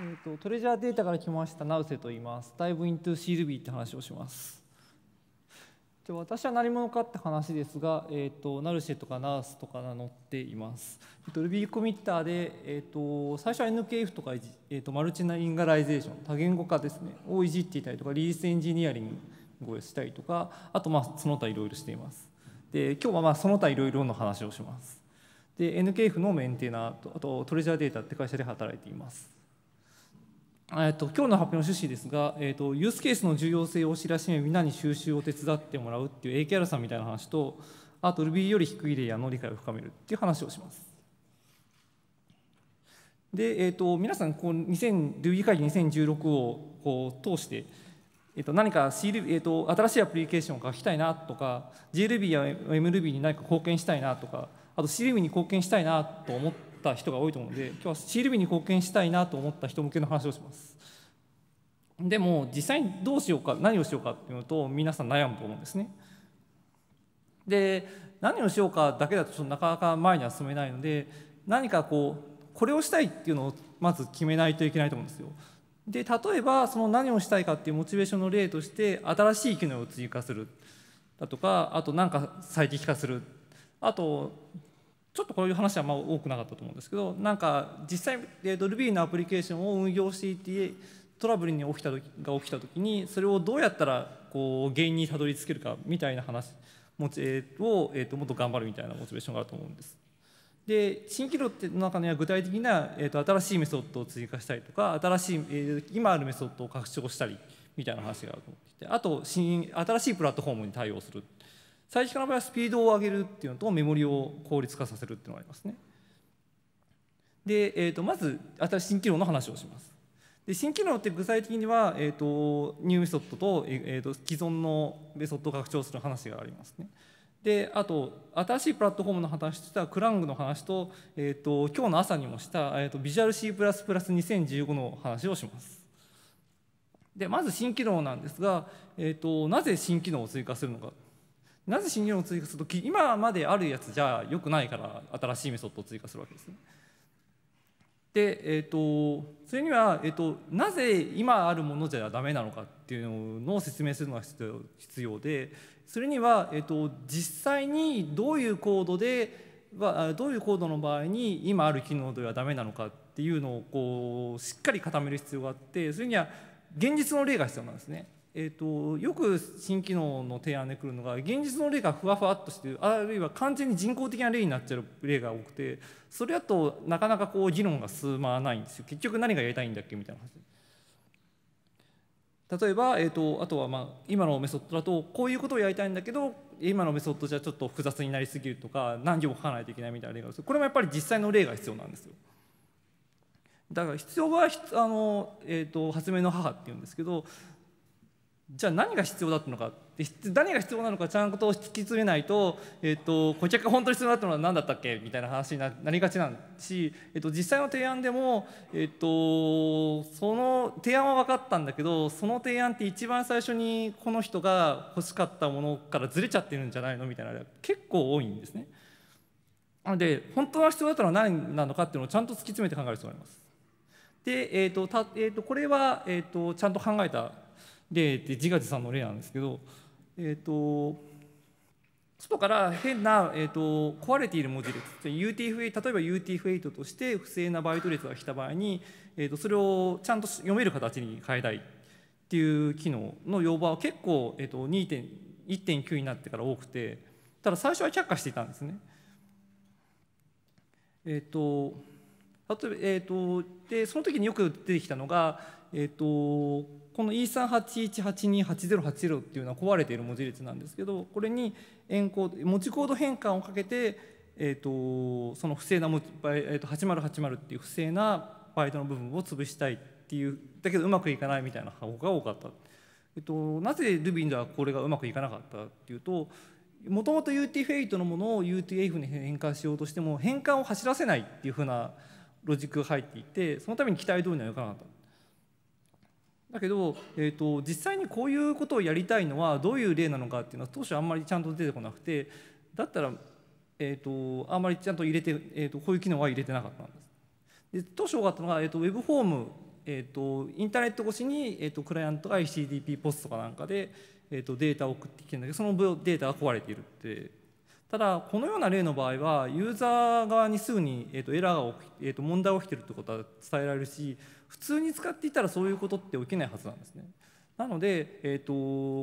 えーと、トレジャーデータから来ましたナウセと言います。ダイブイントゥーシールビーって話をします。で私は何者かって話ですが、えーと、ナルシェとかナースとか名乗っています。えーと、Ruby コミッターで、えー、と最初は NKF とか、えー、とマルチナインガライゼーション多言語化ですねをいじっていたりとかリリースエンジニアリングをしたりとかあとまあその他いろいろしています。で今日はまあその他いろいろの話をします。で NKF のメンテナーとあとトレジャーデータって会社で働いています。えっと、今日の発表の趣旨ですが、えっと、ユースケースの重要性を知らしめみんなに収集を手伝ってもらうっていう AKR さんみたいな話とあと Ruby より低いレイヤーの理解を深めるっていう話をします。で、えっと、皆さんこう Ruby 会議2016をこう通して、えっと、何か、C えっと、新しいアプリケーションを書きたいなとか JRuby や MRuby に何か貢献したいなとかあと CRuby に貢献したいなと思ってった人が多いと思うので今日はシール日に貢献したいなと思った人向けの話をします。でも実際にどうしようか何をしようかっていうのと皆さん悩むと思うんですね。で何をしようかだけだとちょっとなかなか前には進めないので何かこうこれをしたいっていうのをまず決めないといけないと思うんですよ。で例えばその何をしたいかっていうモチベーションの例として新しい機能を追加するだとかあと何か最適化するあとちょっとこういう話はまあ多くなかったと思うんですけどなんか実際、で Ruby のアプリケーションを運用していてトラブルに起きた時が起きた時にそれをどうやったらこう原因にたどり着けるかみたいな話もえを、えー、ともっと頑張るみたいなモチベーションがあると思うんです。で新規路の中には具体的な、えー、と新しいメソッドを追加したりとか新しい、えー、今あるメソッドを拡張したりみたいな話があると思っていてあと新新しいプラットフォームに対応する最適化の場合はスピードを上げるっていうのとメモリを効率化させるっていうのがありますね。で、えー、とまず新しい新機能の話をします。で新機能って具体的には、えーと、ニューメソッドと,、えーと、既存のメソッドを拡張する話がありますね。であと新しいプラットフォームの話としてはクラングの話と,、えーと、今日の朝にもした、えー、と v i s u a c 2 0 1 5の話をします。でまず新機能なんですが、えー、となぜ新機能を追加するのかなぜ新理論を追加すると今まであるやつじゃ良くないから新しいメソッドを追加するわけですね。で、えーと、それには、えーと、なぜ今あるものじゃダメなのかっていうのを説明するのが必要でそれには、えーと、と実際にどういうコードでどういうコードの場合に今ある機能ではダメなのかっていうのをこうしっかり固める必要があってそれには現実の例が必要なんですね。えーと、よく新機能の提案で来るのが現実の例がふわふわっとしてるあるいは完全に人工的な例になっちゃう例が多くてそれだとなかなかこう議論が進まないんですよ結局何がやりたいんだっけみたいな話例えば、えーと、あとはまあ今のメソッドだとこういうことをやりたいんだけど今のメソッドじゃちょっと複雑になりすぎるとか何行も書かないといけないみたいな例があるんですこれもやっぱり実際の例が必要なんですよ。だから必要はあの、えーと、と発明の母っていうんですけどじゃあ何が必要だったのか何が必要なのかちゃんと突き詰めないと,、えーと、顧客が本当に必要だったのは何だったっけみたいな話になりがちなんし、えーと、実際の提案でも、えーと、その提案は分かったんだけどその提案って一番最初にこの人が欲しかったものからずれちゃってるんじゃないのみたいなのが結構多いんですね。なので本当は必要だったのは何なのかっていうのをちゃんと突き詰めて考える必要があります。で、えーとたえー、とこれは、えー、とちゃんと考えた例で自画自賛の例なんですけど、えっ、ー、と外から変な、えーと、壊れている文字列 UTF-8 例えば UTF-8 として不正なバイト列が来た場合に、えーと、それをちゃんと読める形に変えたいっていう機能の要望は結構、えーと、と1.9になってから多くてただ最初は却下していたんですね。えっ、ー、と例えばえっ、ー、とでその時によく出てきたのが、えっ、ー、とこの E381828080 っていうのは壊れている文字列なんですけどこれにエコード文字コード変換をかけて、えー、とその不正なえと8080っていう不正なバイトの部分を潰したいっていうだけどうまくいかないみたいな方が多かった。えっと、なぜ Ruby ではこれがうまくいかなかったっていうともともと UT8 のものを UTF に変換しようとしても変換を走らせないっていうふうなロジックが入っていてそのために期待通りにはいかなかった。だけど、えーと、実際にこういうことをやりたいのはどういう例なのかっていうのは当初あんまりちゃんと出てこなくてだったら、えーと、あんまりちゃんと入れて、えーと、とこういう機能は入れてなかったんです。で当初多かったのが、えー、とウェブフォーム、えー、とインターネット越しに、えー、とクライアントが HTTP ポストかなんかで、えー、とデータを送ってきてるんだけどそのデータが壊れているってただこのような例の場合はユーザー側にすぐに、えー、とエラーが起き、えー、と問題が起きてるってことは伝えられるし普通に使っていたらそういうことって起きないはずなんですね。なので、えーと、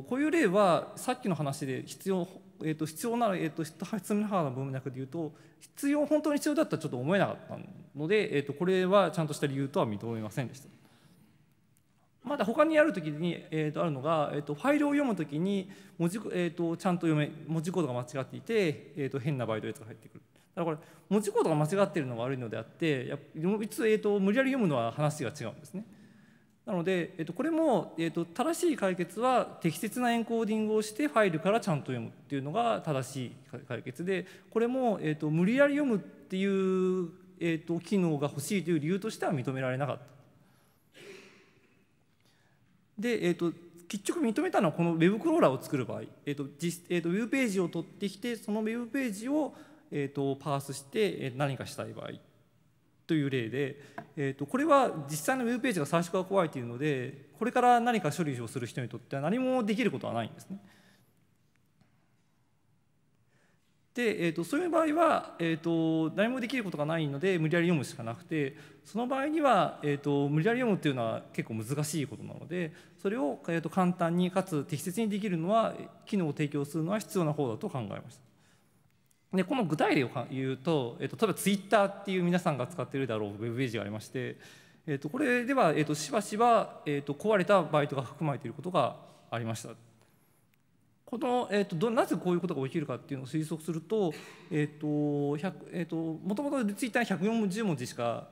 こういう例はさっきの話で必要,、えーと、必要なら、えーと、発明派の文脈で言うと必要本当に必要だったらちょっと思えなかったので、えー、とこれはちゃんとした理由とは認めませんでした。まだ他にやるときに、えー、とあるのが、えー、とファイルを読むときに文字、えー、とちゃんと読め文字コードが間違っていて、えー、と変なバイト列が入ってくる。だからこれ文字コードが間違っているのが悪いのであってやいつ、えーと、無理やり読むのは話が違うんですね。なので、えーと、これも、えーと、正しい解決は適切なエンコーディングをしてファイルからちゃんと読むっていうのが正しい解決でこれも、えー、と無理やり読むっていう、えー、と機能が欲しいという理由としては認められなかった。で、えー、と結局認めたのはこの Web クローラーを作る場合、えーとえー、とウェブページを取ってきてその Web ページをえーと、パースして何かしたい場合という例で、えーと、これは実際のウェブページが最初から怖いていうのでこれから何か処理をする人にとっては何もできることはないんですね。で、えーと、とそういう場合は、えー、と何もできることがないので無理やり読むしかなくてその場合には、えー、と無理やり読むっていうのは結構難しいことなのでそれを、えー、と簡単にかつ適切にできるのは機能を提供するのは必要な方だと考えました。でこの具体例を言うと、えっと、例えばツイッターっていう皆さんが使ってるだろうウェブページがありまして、えっと、これでは、えっと、しばしば、えっと、壊れたバイトが含まれていることがありました。この、えっと、なぜこういうことが起きるかっていうのを推測すると,、えっとえっと、もともとツイッター140文字しか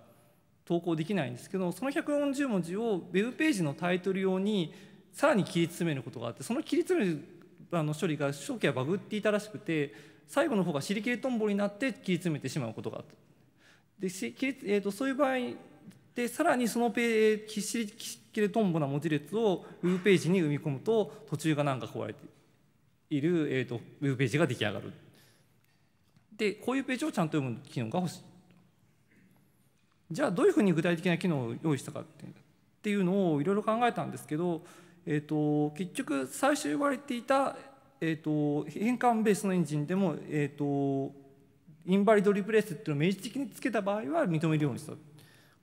投稿できないんですけどその140文字をウェブページのタイトル用にさらに切り詰めることがあってその切り詰めるあの処理が初期はバグっていたらしくて最後の方が尻切れとんぼになって切り詰めてしまうことがあったでし切えーと、そういう場合でさらにそのペー尻切れとんぼな文字列をウェブページに読み込むと途中が何か壊れている、えーと、ウェブページが出来上がるでこういうページをちゃんと読む機能が欲しいじゃあどういうふうに具体的な機能を用意したかっていうのをいろいろ考えたんですけど、えーと結局最初言われていたえーと、変換ベースのエンジンでも、えーと、インバリドリプレイスっていうのを明示的につけた場合は認めるようにした。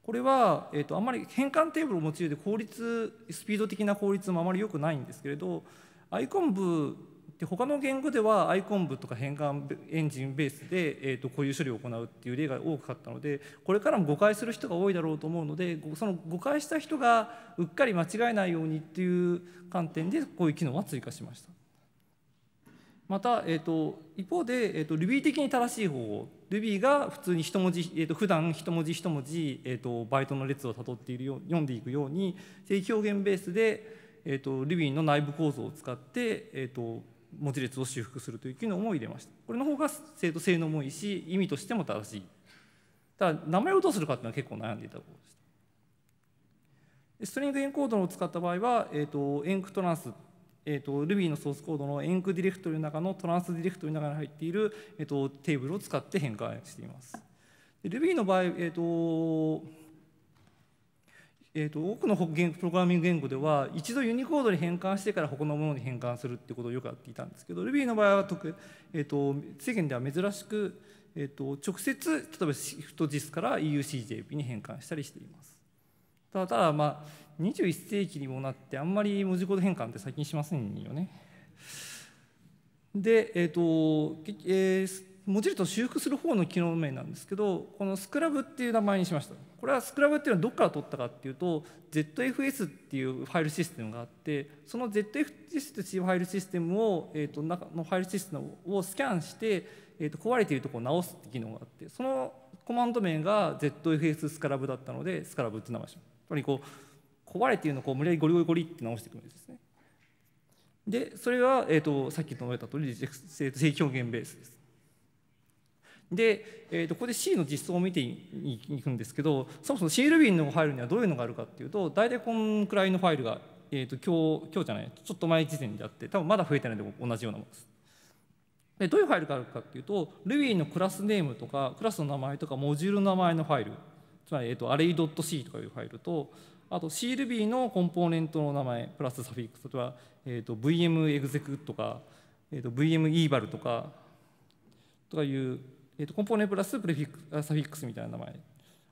これは、えーと、あんまり変換テーブルを用いて効率スピード的な効率もあまり良くないんですけれどアイコン部って他の言語ではアイコン部とか変換エンジンベースで、えー、とこういう処理を行うっていう例が多かったのでこれからも誤解する人が多いだろうと思うのでその誤解した人がうっかり間違えないようにっていう観点でこういう機能は追加しました。また、えーと、一方で、えーと、Ruby 的に正しい方法 Ruby が普通に一文字、えーと、普段一文字一文字、えー、とバイトの列をたどっているよ読んでいくように正規表現ベースで、えー、と Ruby の内部構造を使って、えー、と文字列を修復するという機能も入れましたこれの方が性と性能もいいし意味としても正しいただ名前をどうするかっていうのは結構悩んでいたところでしたストリングエンコードを使った場合は、えー、とエンクトランスえー、と Ruby のソースコードのエンクディレクトリの中のトランスディレクトリの中に入っている、えー、とテーブルを使って変換しています。Ruby の場合、えーとえーと、多くのプログラミング言語では一度ユニコードに変換してから他のものに変換するってことをよくやっていたんですけど Ruby の場合は特、えーと、世間では珍しく、えーと、直接例えば SwiftDIS から EUCJP に変換したりしています。ただまあ21世紀にもなってあんまり文字コード変換って最近しませんよね。で、えーとえー、文字列を修復する方の機能面なんですけどこのスクラブっていう名前にしましたこれはスクラブっていうのはどこから取ったかっていうと ZFS っていうファイルシステムがあってその ZFS っていうファイルシステムを、えー、と中のファイルシステムをスキャンして、えー、と壊れているところを直すって機能があってそのコマンド名が ZFS スクラブだったのでスクラブって名前しましたぱりこう壊れているのをこう無理やりゴリゴリゴリって直していくんですね。でそれは、えーと、さっき述べた通り正規表現ベースです。で、えー、とここで C の実装を見ていくんですけどそもそも CLB のファイルにはどういうのがあるかっていうと大体こんくらいのファイルが、えーと、と今日今日じゃないちょっと前時点であって多分まだ増えてないので同じようなものです。でどういうファイルがあるかっていうと Ruby のクラスネームとかクラスの名前とかモジュールの名前のファイルつまり、えっと、array.c とかいうファイルと、あと CLB のコンポーネントの名前、プラスサフィックス、例えば、えっと、vmexec とか、えっと、vmeval とか、とかいう、えっと、コンポーネントプラスプレフィックサフィックスみたいな名前。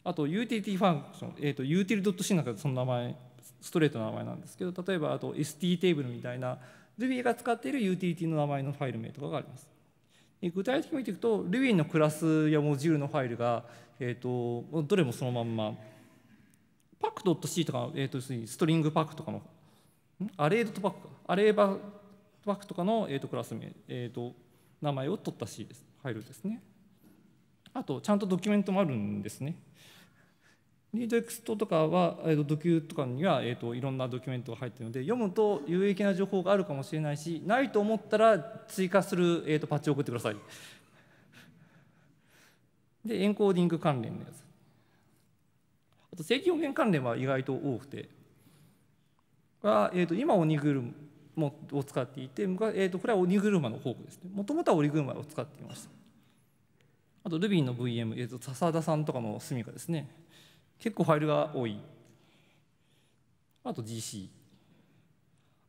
あと、utility ファンクション、えっと、util.c なんかその名前、ストレートの名前なんですけど、例えば、あと ST テーブルみたいな、Ruby が使っている utility の名前のファイル名とかがあります。具体的に見ていくとルビーのクラスやモジュールのファイルが、えーと、どれもそのまんまパックドット .c とか、えーと、ストリングパックとかのアレードとパックアレーバパックとかの、えーと、とクラス名、えー、と名前を取った C ですファイルですねあとちゃんとドキュメントもあるんですねリーエクストとかは、えー、とドキューとかには、えー、といろんなドキュメントが入っているので読むと有益な情報があるかもしれないしないと思ったら追加する、えー、とパッチを送ってください。でエンコーディング関連のやつ。あと正規表現関連は意外と多くては、えー、と今オニグルマを使っていて、えー、とこれはオニグルマのクですねもともとはオリグルマを使っていました。あと Ruby の VM、えー、と笹田さんとかの住みかですね。結構ファイルが多い。あと GC。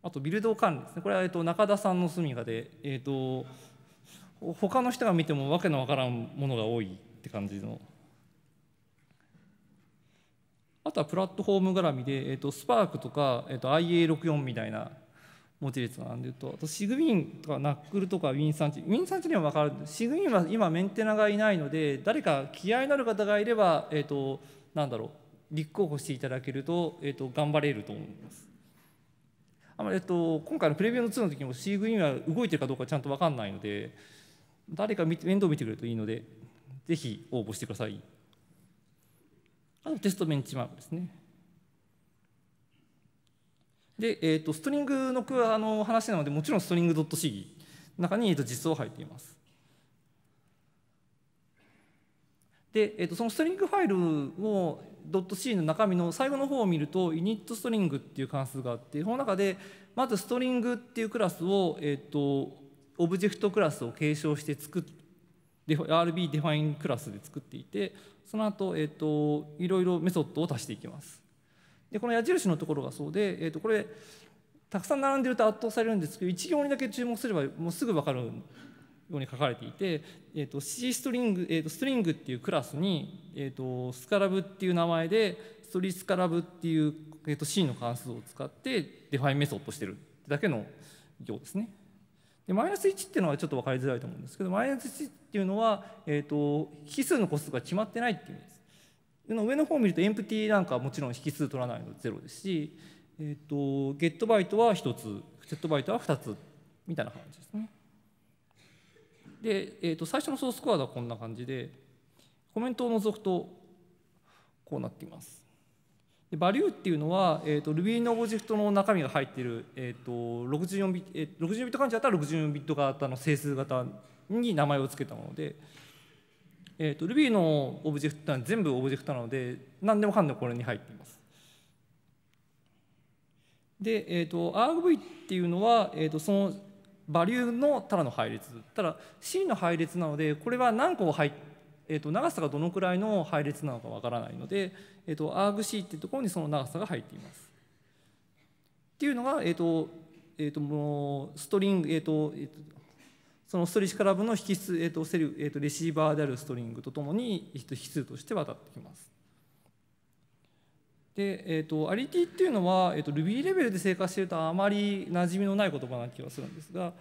あとビルド管理ですね。これはえっと中田さんの住みがで、えっと他の人が見てもわけのわからんものが多いって感じの。あとはプラットフォーム絡みで、えっとスパークとか、えっと IA64 みたいな文字列なんでいうと、あとシグウィンとかナックルとかウィンサンチ、ウィンサンチにも分かるんです。シグウィンは今メンテナがいないので、誰か気合いのある方がいれば、えっとなんだろう立候補していただけると,、えーと、頑張れると思います。あまえっと、今回のプレビューの2の時も C ンは動いてるかどうかちゃんと分かんないので誰か面倒見てくれるといいのでぜひ応募してください。あとテストベンチマークですね。で、えっと、ストリングのあの話なのでもちろんストリング .c の中に、えっと実装入っています。で、えー、とそのストリングファイルを .c の中身の最後の方を見ると initString っていう関数があってその中でまずストリングっていうクラスを、えー、とオブジェクトクラスを継承して作って RB デファインクラスで作っていてその後、えーと、いろいろメソッドを足していきます。でこの矢印のところがそうで、えー、とこれたくさん並んでると圧倒されるんですけど1行にだけ注目すればもうすぐ分かるんように書かれていて、えーと、C ストリング、えーと、ストリングっていうクラスに、えーと、スカラブっていう名前でストリスカラブっていう、えー、と C の関数を使ってデファインメソッドしてるだけの行ですね。でマイナス1っていうのはちょっと分かりづらいと思うんですけどマイナス1っていうのは、えー、と引数の個数が決まってないっていう意味です。の上の方を見るとエンプティなんかはもちろん引数取らないのでロですし、えー、とゲットバイトは1つセットバイトは2つみたいな感じですね。で、えー、と最初のソースコアはこんな感じでコメントを除くとこうなっています。でバリューっていうのは、えーと、Ruby のオブジェクトの中身が入っている、えーと、64, ビット、えー、64ビット関数だったら64ビット型の整数型に名前を付けたもので、えーと、Ruby のオブジェクトは全部オブジェクトなので何でもかんでもこれに入っています。で、えー、と RV っていうのは、えー、とそのバリューのただの配列ただ C の配列なのでこれは何個入えー、と長さがどのくらいの配列なのかわからないので、えー、と argc っていうところにその長さが入っています。っていうのが、えーとえー、ともうストリング、えーとえー、とそのストリシカラブの引数、えーとセルえー、とレシーバーであるストリングとともに引数として渡ってきます。で、えーと、アリティっていうのは、えーと、Ruby レベルで生活してるとあまり馴染みのない言葉な気がするんですが、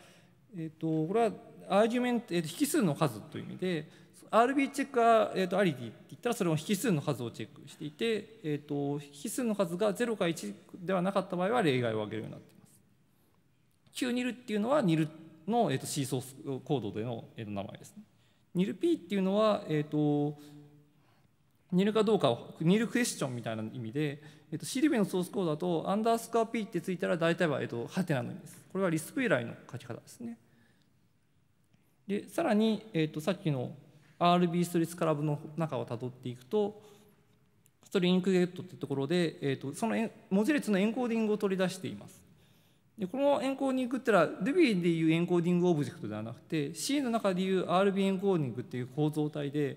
えーと、これはアーギュメント、えー、と引数の数という意味で RB チェックは、えー、とアリティって言ったらそれも引数の数をチェックしていて、えー、と引数の数が0か1ではなかった場合は例外を挙げるようになっています。Q i l っていうのは NIL の、えー、とシーソースコードでの、えと名前ですね。i l P っていうのは、えー、と似るかどうかを似るクエスチョンみたいな意味で、えっと、CDB のソースコードだとアンダースコア P ってついたら大体は、えっと、ハテナの意味です。これはリスプ由来の書き方ですね。でさらに、えっと、さっきの RB ストリスカラブの中をたどっていくとストリンクゲットっていうところで、えっと、その文字列のエンコーディングを取り出しています。でこのエンコーディングってのは Ruby でいうエンコーディングオブジェクトではなくて C の中でいう RB エンコーディングっていう構造体で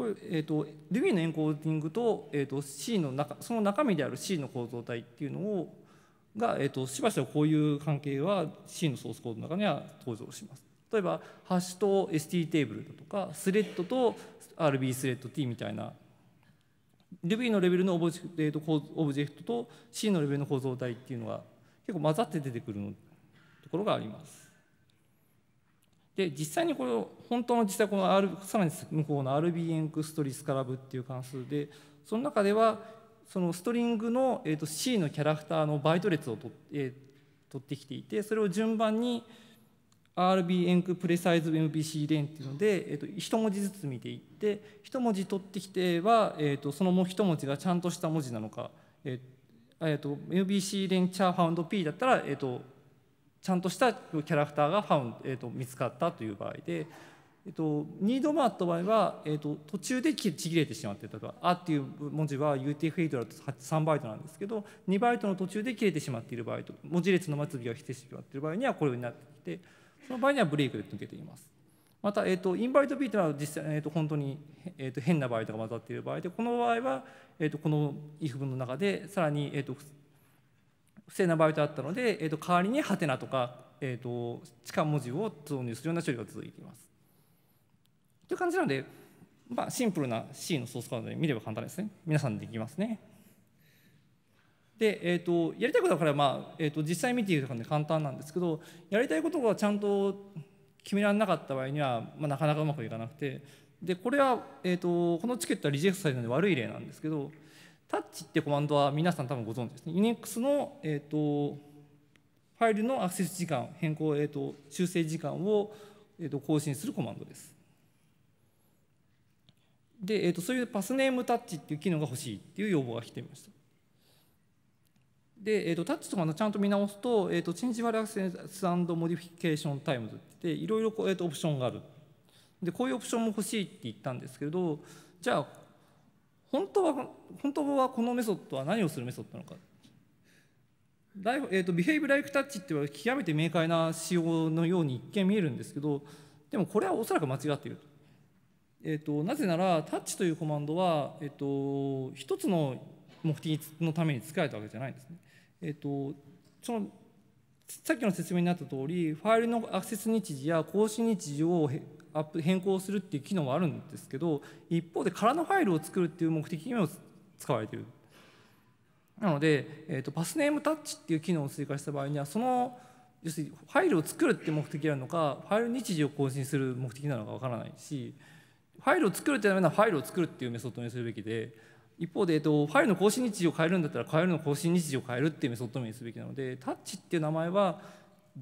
これ、えーと、とルビーのエンコーディングと,、えーと、C の中その中身である C の構造体っていうのをが、えーと、しばしばこういう関係は C のソースコードの中には登場します。例えばハッシュと ST テーブルだとかスレッドと RB スレッド T みたいな Ruby のレベルのオブジェクトと C のレベルの構造体っていうのが結構混ざって出てくるところがあります。で実際にこれ本当の実際この、R、さらに向こうの RBN クストリスカラブっていう関数でその中ではそのストリングの、えー、と C のキャラクターのバイト列を取,、えー、取ってきていてそれを順番に RBENC プレサイズ MBC レンっていうので、えー、と1文字ずつ見ていって1文字取ってきては、えー、とそのも1文字がちゃんとした文字なのか、えーえー、と MBC レンチャーファウンド P だったら、えー、とちゃんとしたキャラクターがファウン、えーと、見つかったという場合で、えーと、とニードマト場合は、えーと、途中でちぎれてしまって例えば「あ」っていう文字は UTF-8 だと3バイトなんですけど2バイトの途中で切れてしまっている場合と文字列の末尾が来てしまっている場合にはこれになってきてその場合にはブレイクで抜けています。また、えーと、インバイト B というのは実際、えーと、本当に、えーと、変なバイトが混ざっている場合でこの場合は、えー、とこの if 文の中でさらに、えー、と不正な場合とあったので、えー、と代わりにハテナとか、えー、と地下文字を投入するような処理が続いています。という感じなので、まあ、シンプルな C のソースカードで見れば簡単ですね。皆さんできますね。で、えーと、やりたいことはこれは、まあえーと、実際見ているとで簡単なんですけどやりたいことがちゃんと決められなかった場合には、まあ、なかなかうまくいかなくてでこれは、えーと、とこのチケットはリジェクトされたので悪い例なんですけどタッチってコマンドは皆さん多分ご存知ですね。Unix の、えーと、ファイルのアクセス時間、変更、えーと、修正時間を、えーと、更新するコマンドです。で、えー、とそういうパスネームタッチっていう機能が欲しいっていう要望が来ていました。で、えー、とタッチとかのちゃんと見直すと、えー、とチェンジバルアクセスモディフィケーションタイムズっていろいろ、えとオプションがある。で、こういうオプションも欲しいって言ったんですけれど、じゃあ本当は本当はこのメソッドは何をするメソッドなのかライフ、えーと、ビヘイブ・ライク・タッチっては極めて明快な仕様のように一見見えるんですけどでもこれはおそらく間違っていると,、えーと、なぜならタッチというコマンドは、えーと、一つの目的のために使えたわけじゃないんですね、えー、とそのさっきの説明になった通りファイルのアクセス日時や更新日時をアップ変更するっていう機能はあるんですけど一方で空のファイルを作るっていう目的にも使われてるなので、えーと、パスネームタッチっていう機能を追加した場合にはその要するにファイルを作るって目的なのかファイル日時を更新する目的なのかわからないしファイルを作るってなめならファイルを作るっていうメソッドにするべきで一方で、えっと、ファイルの更新日時を変えるんだったらファイルの更新日時を変えるっていうメソッド名にすべきなのでタッチっていう名前は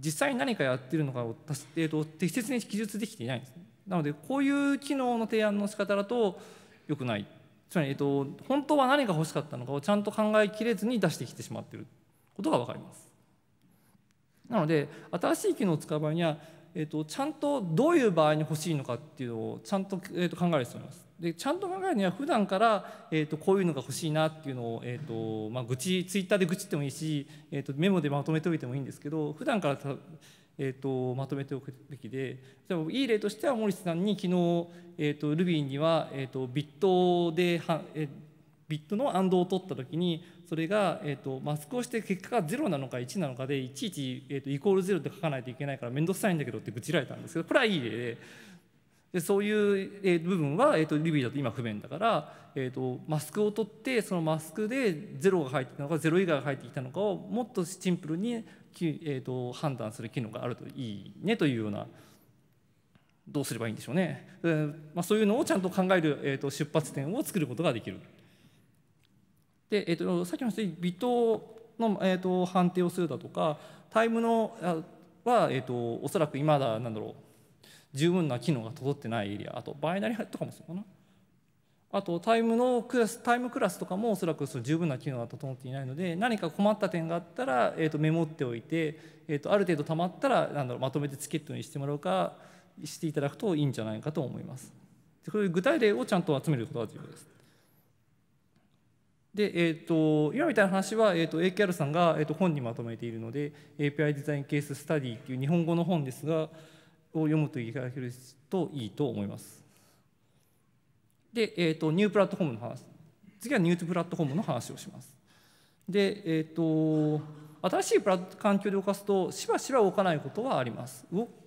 実際に何かやってるのかを、えーと、適切に記述できていないんですなのでこういう機能の提案の仕方だと良くないつまり、えーと、本当は何が欲しかったのかをちゃんと考えきれずに出してきてしまっていることが分かります。なので新しい機能を使う場合には、えーと、とちゃんとどういう場合に欲しいのかっていうのをちゃんと,、えー、と考える必要があります。でちゃんと考えるには普段から、えーと、こういうのが欲しいなっていうのを、えーとまあ、愚痴ツイッターで愚痴ってもいいし、えーと、メモでまとめておいてもいいんですけど普段からた、えーと、まとめておくべきででもいい例としては森さんに昨日、えー、と Ruby には、えー、とビットでは、えビットの暗動を取った時にそれが、えー、とマスクをして結果が0なのか1なのかでいちいち、えー、とイコール0って書かないといけないから面倒くさいんだけどって愚痴られたんですけどこれはいい例で。でそういう部分は、えー、とリビーだと今不便だから、えー、とマスクを取ってそのマスクで0が入ってきたのか0以外が入ってきたのかをもっとシンプルに、えー、と判断する機能があるといいねというようなどうすればいいんでしょうね、えーまあ、そういうのをちゃんと考える、えー、と出発点を作ることができる。で、えー、とさっきのビットの、えー、と判定をするだとかタイムのは、えー、とおそらく今だなんだろう十分な機能が整ってないエリアあとバイナリーとかもそうかなあとタイムのクラスタイムクラスとかもおそらくその十分な機能が整っていないので何か困った点があったら、えー、とメモっておいて、えー、とある程度たまったらなんだろうまとめてチケットにしてもらうかしていただくといいんじゃないかと思います。でこういう具体例をちゃんと集めることが重要です。で、えーと、今みたいな話は、えーと、AKR さんが、えーと、本にまとめているので API デザインケーススタディっていう日本語の本ですが、を読むといただけるといいと思います。で、えーと、ニュープラットフォームの話次はニュープラットフォームの話をします。で、えーと、新しいプラ環境で動かすとしばしば動かないことはあります。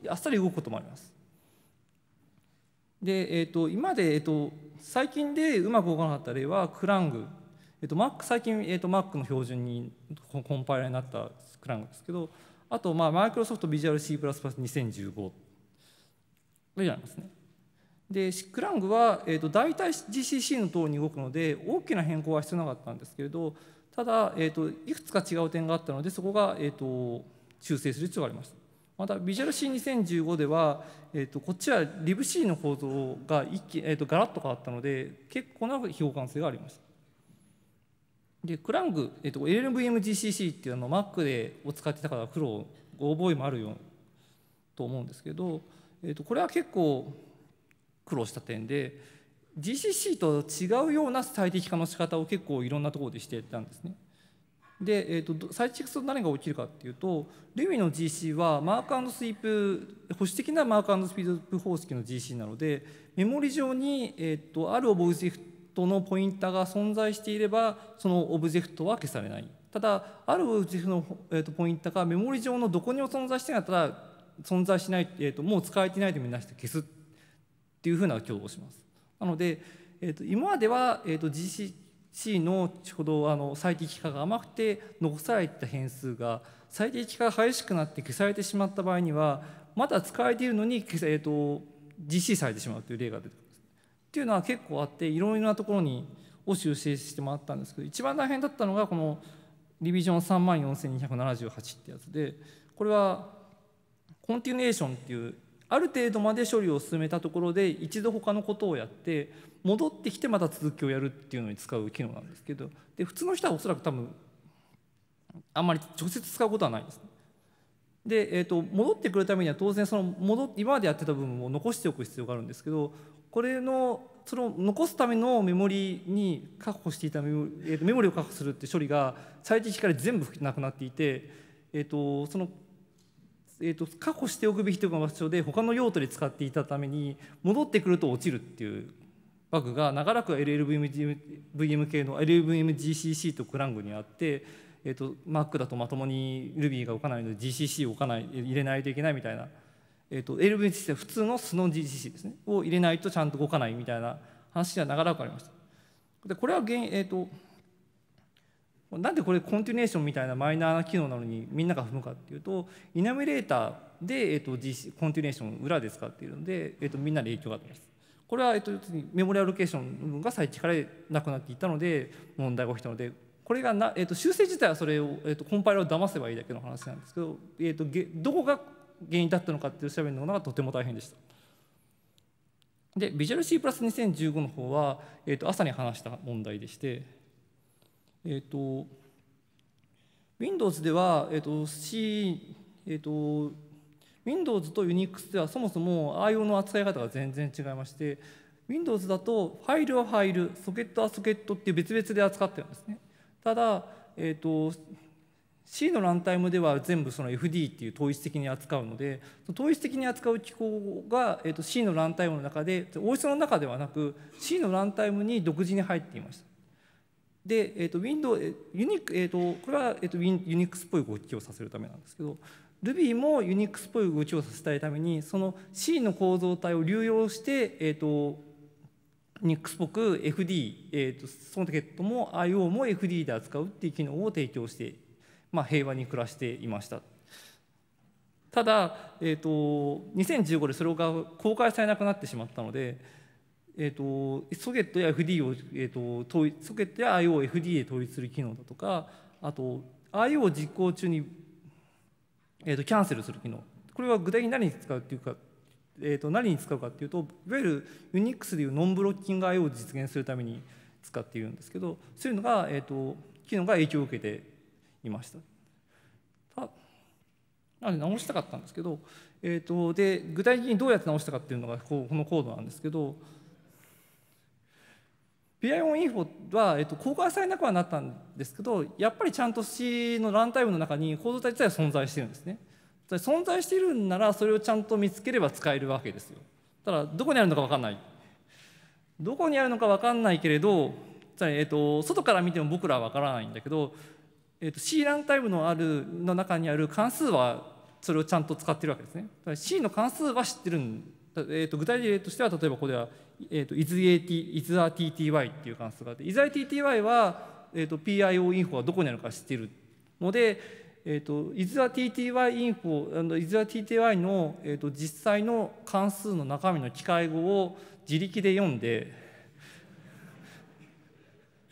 あっさり動くこともあります。で、えーと、今で、えー、と最近でうまく動かなかった例はクラング、えー、と Mac 最近、えー、と Mac の標準にコンパイラーになったクラングですけどあと、まあ、マイクロソフトビジュアル C++2015 っというのがありますね。でシックラングは、えーと、大体 GCC の塔に動くので大きな変更は必要なかったんですけれどただ、えーと、いくつか違う点があったのでそこが、えーと、修正する必要がありました。また VisualC2015 では、えー、とこっちは LibC の構造が一気、えー、とガラッと変わったので結構な非互換性がありました。でクラング、えー、と LLVMGCC っていうのを Mac でを使ってたから苦労ご覚えもあるよと思うんですけどえー、とこれは結構苦労した点で GCC と違うような最適化の仕方を結構いろんなところでしてたんですね。で、えーと、最適化すると何が起きるかっていうとルミの GC はマークスイープ保守的なマークスイープ方式の GC なのでメモリ上に、えーと、あるオブジェクトのポインターが存在していればそのオブジェクトは消されない。ただあるオブジェクトの、えと、ポインターがメモリ上のどこにも存在してなかったら存在しない、えーと、もう使えてないとみなして消すっていうふうな挙動をします。なので、えーと、今までは、えーと、GCC のうどあの最適化が甘くて残された変数が最適化が激しくなって消されてしまった場合にはまだ使われているのに、えー、と GC されてしまうという例が出てくる。っていうのは結構あっていろいろなところにを修正してもらったんですけど一番大変だったのがこのリビジョン34,278ってやつでこれはコンティニュエーションっていうある程度まで処理を進めたところで一度他のことをやって戻ってきてまた続きをやるっていうのに使う機能なんですけどで普通の人はおそらく多分あんまり直接使うことはないです、ね。で、えーと、戻ってくるためには当然その戻今までやってた部分を残しておく必要があるんですけどこれのその残すためのメモリに確保していたメモ,、えー、とメモリを確保するって処理が最適から全部なくなっていて、えーとそのえーと、確保しておくべきという場所で他の用途で使っていたために戻ってくると落ちるっていうバグが長らく LLVM 系の LLVMGCC とクラングにあって、えーと、Mac だとまともに Ruby が置かないので GCC を置かない入れないといけないみたいな、えーと、LLVMGCC は普通の素の GCC ですねを入れないとちゃんと動かないみたいな話が長らくありました。でこれは現、えー、となんでこれコンティネーションみたいなマイナーな機能なのにみんなが踏むかっていうとイナミレーターで、えー、と実コンティネーション裏で使っているので、えー、とみんなに影響があります。これは、えー、とメモリアロケーション部分が最近からなくなっていったので問題が起きたのでこれがな、えー、と修正自体はそれを、えー、とコンパイラーを騙せばいいだけの話なんですけど、えー、とどこが原因だったのかっていう調べるのがとても大変でした。で VisualC プラス2015の方は、えー、と朝に話した問題でして。えっ、ー、と Windows では、えっ、ー、と C えっ、ー、と Windows と Unix ではそもそも IO の扱い方が全然違いまして Windows だとファイルはファイルソケットはソケットっていう別々で扱ってるんですねただ、えーと、C のランタイムでは全部その FD っていう統一的に扱うので統一的に扱う機構が、えーと C のランタイムの中で OS の中ではなく C のランタイムに独自に入っていましたで、えーと、と w ユニえーと、これは、えーと、ユニックスっぽい動きをさせるためなんですけど、Ruby もニックスっぽい動きをさせたいために、その C の構造体を流用して、えー、と Unix っぽく FD、えーと、そのテケットも IO も FD で扱うっていう機能を提供して、まあ、平和に暮らしていました。ただ、えー、と2015でそれが公開されなくなってしまったので、えーと、ソケットや FD を、えーと、ソケットや IO を FD で統一する機能だとかあと IO を実行中に、えーと、キャンセルする機能これは具体的に何に使うっていうか、えー、と何に使うかっていうといわゆる Unix でいうノンブロッキング IO を実現するために使っているんですけどそういうのが、えー、と機能が影響を受けていました。なので直したかったんですけど、えー、とで具体的にどうやって直したかっていうのがこのコードなんですけど VIO インフォは、えっと、公開されなくはなったんですけどやっぱりちゃんと C のランタイムの中に構造体自体は存在してるんですね存在しているんならそれをちゃんと見つければ使えるわけですよただどこにあるのか分かんないどこにあるのか分かんないけれどつまり、えっと、外から見ても僕らは分からないんだけど、えっと、C ランタイムのあるの中にある関数はそれをちゃんと使ってるわけですね。C の関数は知ってるんえー、と具体例としては例えばここでは、えー、と isATTY っていう関数があって isATTY は、えー、と PIO インフォがどこにあるか知ってるので、えーと、isATTY インフォ isATTY の、えー、と実際の関数の中身の機械語を自力で読んで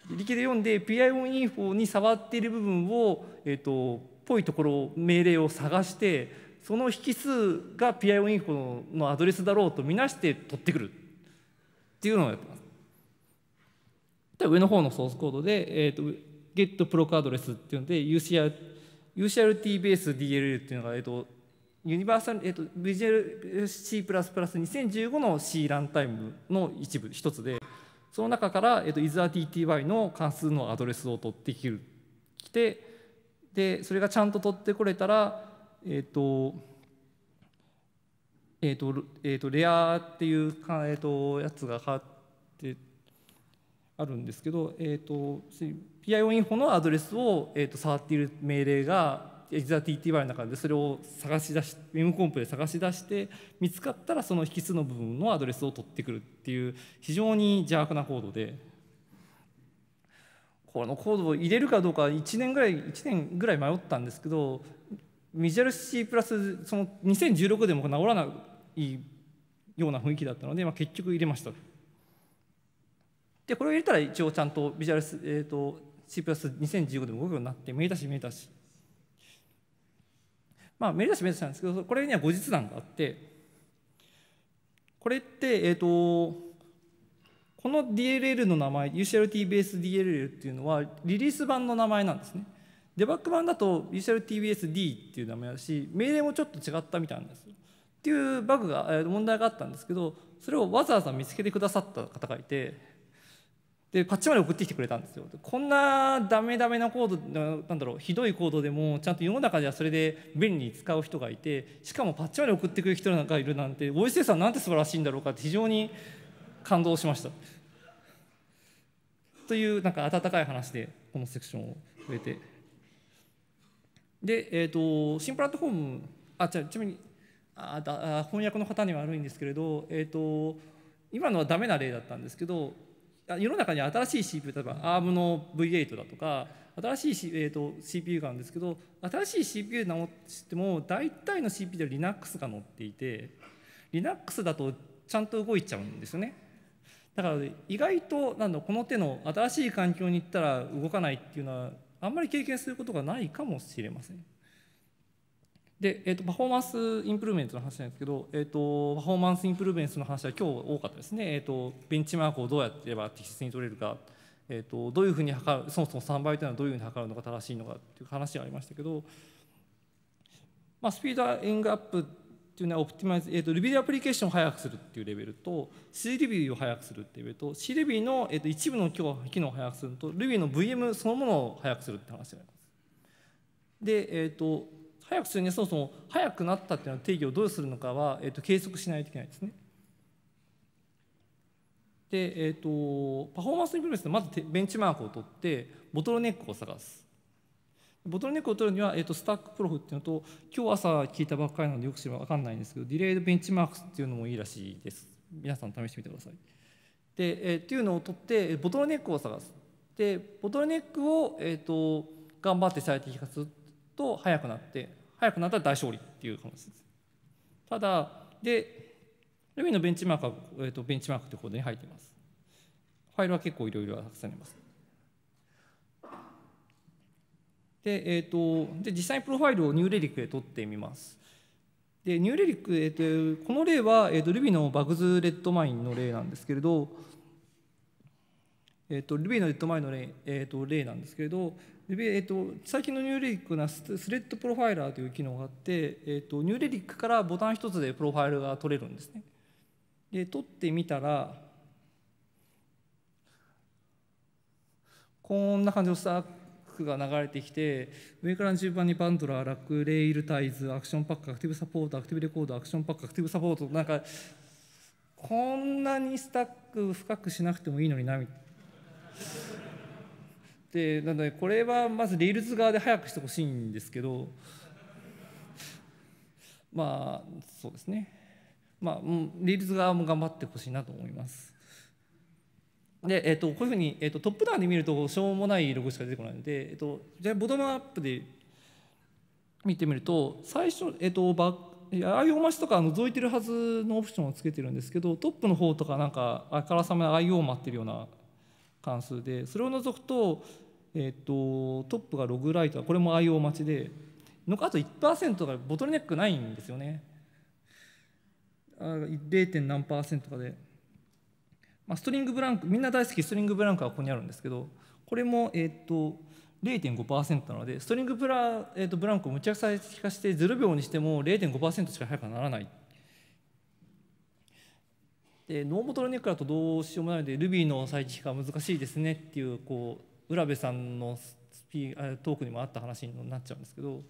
自力で読んで PIO インフォに触っている部分を、えー、とぽいところ命令を探してその引数が PIO インフォのアドレスだろうと見なして取ってくるっていうのをやってます。で上の方のソースコードで、えーと、get proc アドレスっていうので UCR UCRT ベース DLL っていうのが、えーと、ユニバーサル、えーと、と VisualC++2015 の C ランタイムの一部一つでその中から、えー、と isRTTY の関数のアドレスを取ってきてでそれがちゃんと取ってこれたらえっ、ー、とえっ、ー、とえーと、レアっていうか、えーと、やつが変わってあるんですけど、えーと、PIO インフォのアドレスを、えー、と触っている命令が e t t t y の中でそれを探し出し m コンプで探し出して見つかったらその引数の部分のアドレスを取ってくるっていう非常に邪悪なコードで。このコードを入れるかどうか1年ぐらい1年ぐらい迷ったんですけどビジュアル C プラスその2016でも直らないような雰囲気だったので、まあ、結局入れましたでこれを入れたら一応ちゃんとビジュアル、えーと、C プラス2015でも動くようになってめでたしめでたしまあめでたしめでたしなんですけどこれには後日談があってこれってえっ、ー、とこの DLL の名前 UCLT ベース DLL っていうのはリリース版の名前なんですねデバッグ版だと UCLTBSD っていう名前だし命令もちょっと違ったみたいなんですっていうバグが、え問題があったんですけどそれをわざわざ見つけてくださった方がいてでパッチまで送ってきてくれたんですよこんなダメダメなコードなんだろうひどいコードでもちゃんと世の中ではそれで便利に使う人がいてしかもパッチまで送ってくる人なんかいるなんて OSS さんなんて素晴らしいんだろうかって非常に感動しましたというなんか温かい話でこのセクションを増えてで、えーと、新プラットフォームあちなみにあだ翻訳の方には悪いんですけれど、えーと、今のはダメな例だったんですけど世の中に新しい CPU 例えば ARM の V8 だとか新しい、えーと、CPU があるんですけど新しい CPU 直しても大体の CPU で Linux が載っていて Linux だとちゃんと動いちゃうんですよね。だから意外となんだこの手の新しい環境に行ったら動かないっていうのはあんまり経験することがないかもしれません。で、えーと、パフォーマンスインプルーメントの話なんですけど、えーと、パフォーマンスインプルーメントの話は今日多かったですね、えーと、ベンチマークをどうやってれば適切に取れるか、えー、とどういうふうに測るそもそも3倍というのはどういうふうに測るのが正しいのかという話がありましたけど、まあ、スピードアイングアップっていうのはオプティマイズ、えーと、Ruby アプリケーションを速くするっていうレベルと C レビューを速くするっていうレベルと C レビューの、えーと、一部の機能を速くすると Ruby の VM そのものを速くするって話になります。で、えーと、速くするにはそもそも速くなったっていうのは定義をどうするのかは、えー、と計測しないといけないですね。で、えー、とパフォーマンスインプルメンスのまずベンチマークを取ってボトルネックを探す。ボトルネックを取るには、えー、とスタックプロフっていうのと、今日朝聞いたばっかりなのでよく知れば分かんないんですけど、ディレイドベンチマークスっていうのもいいらしいです。皆さん試してみてください。で、えー、っていうのを取って、ボトルネックを探す。で、ボトルネックを、えーと、頑張って最適化すると速くなって、速くなったら大勝利っていう能性です。ただ、で、ルビーのベンチマークは、えーと、とベンチマークってコードに入っています。ファイルは結構いろいろたくさんあります。で、えーと、で実際にプロファイルをニューレリックで取ってみます。でニューレリック、えーと、この例は、えーと、Ruby のバグズレッドマインの例なんですけれど、えー、と Ruby のレッドマインの例,、えー、と例なんですけれど、えー、と最近のニューレリックはスレッドプロファイラーという機能があって、えー、とニューレリックからボタン一つでプロファイルが取れるんですね。で取ってみたらこんな感じのさクが流れてきて上から順番にバンドラーラックレイルタイズアクションパックアクティブサポートアクティブレコードアクションパックアクティブサポートなんかこんなにスタック深くしなくてもいいのになみたいな。でなのでこれはまずレールズ側で早くしてほしいんですけどまあそうですねまあレールズ側も頑張ってほしいなと思います。で、えー、とこういうふうに、えー、とトップダウンで見るとしょうもないログしか出てこないので、えー、とじゃボトムアップで見てみると最初、えー、とバッやあいうおとか覗いてるはずのオプションをつけてるんですけどトップの方とかなんかあからさまに IO を待ってるような関数でそれを除くと,、えー、とトップがログライトこれも IO 待ちであと1%がボトルネックないんですよね。0. 何パーセントかで。まあ、ストリングブランクみんな大好きストリングブランクはここにあるんですけどこれも、えっと0.5%なのでストリングブラ,、えー、とブランクを無茶苦茶ちか化して0秒にしても0.5%しか速くならない。でノーボトルネックだとどうしようもないので Ruby の最適化は難しいですねっていうこう浦部さんのスピトークにもあった話になっちゃうんですけど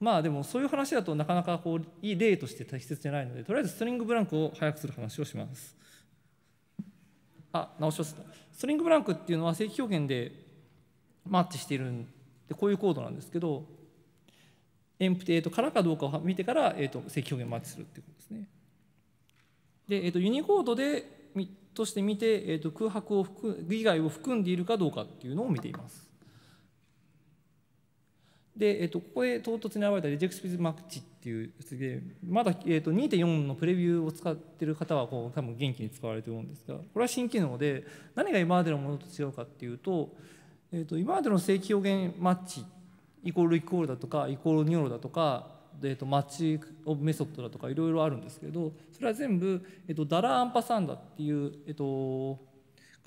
まあでもそういう話だとなかなかこういい例として適切じゃないのでとりあえずストリングブランクを速くする話をします。あ直しますストリングブランクっていうのは正規表現でマッチしているんでこういうコードなんですけどエンプテ、ー、とからかどうかを見てから、えー、と正規表現マッチするっていうことですね。で、えー、とユニコードでとして見て、えー、と空白を含以外を含んでいるかどうかっていうのを見ています。で、えーと、ここへ唐突に現れたレジェクスピズマッチっていうでまだ、えーと、2.4のプレビューを使ってる方はこう多分元気に使われてるんですがこれは新機能で何が今までのものと違うかっていうと,、えーと、今までの正規表現マッチイコールイコールだとかイコールニョロだとか、えとマッチオブメソッドだとかいろいろあるんですけどそれは全部、えー、とダラアンパサンダっていう、えー、と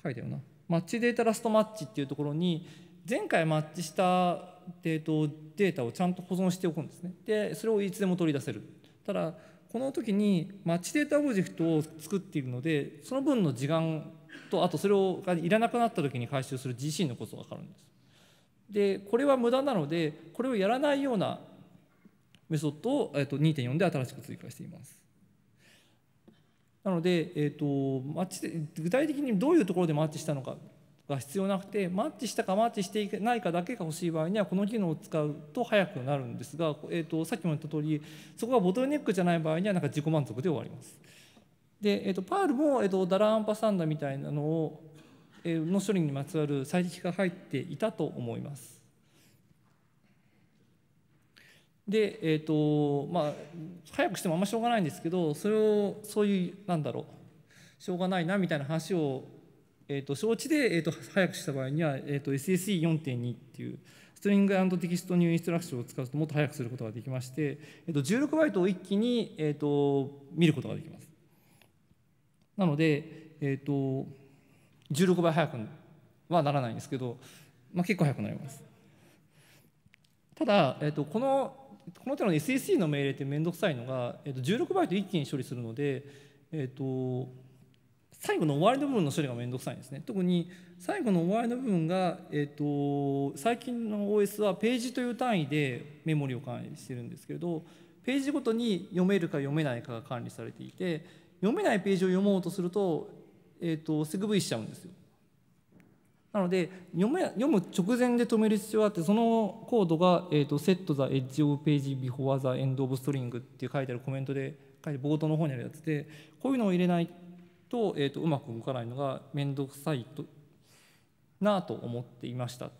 書いてあるなマッチデータラストマッチっていうところに前回マッチしたえとデータをちゃんと保存しておくんですね。でそれをいつでも取り出せる。ただこの時にマッチデータオブジェクトを作っているのでその分の時間とあとそれをいらなくなった時に回収する GC のコとがかかるんです。でこれは無駄なのでこれをやらないようなメソッドを、えっと2.4で新しく追加しています。なので、えっと、とマッチ具体的にどういうところでマッチしたのかが必要なくてマッチしたかマッチしていないかだけが欲しい場合にはこの機能を使うと早くなるんですが、えーと、さっきも言った通りそこがボトルネックじゃない場合にはなんか自己満足で終わります。で、えーと、パールも、えーと、ダラアンパサンダみたいなのを、えー、の処理にまつわる最適が入っていたと思います。で、えーとまあ、早くしてもあんましょうがないんですけどそれをそういうなんだろうしょうがないなみたいな話をえーと、承知で、えーと、早くした場合には、えーと、SSE4.2 っていうストリングテキストニューインストラクションを使うともっと早くすることができまして、えーと、と16バイトを一気に、えー、と見ることができます。なので、えー、と16倍早くはならないんですけど、まあ、結構早くなります。ただ、えー、とこのこの手の SSE の命令って面倒くさいのが、えー、と16バイト一気に処理するので、えー、と最後の終わりの部分の処理が面倒くさいんですね特に最後の終わりの部分が、えーと、最近の OS はページという単位でメモリを管理してるんですけれどページごとに読めるか読めないかが管理されていて読めないページを読もうとすると,、えーと、セグ V しちゃうんですよなので読め読む直前で止める必要があってそのコードが、えーと「セット・ザ・エッジ・オブ・ページ・ビフォー・ before the e n って書いてあるコメントで書いて冒頭の方にあるやつでこういうのを入れないと,、えー、とうまく動かないのが面倒くさいとなあと思っていました。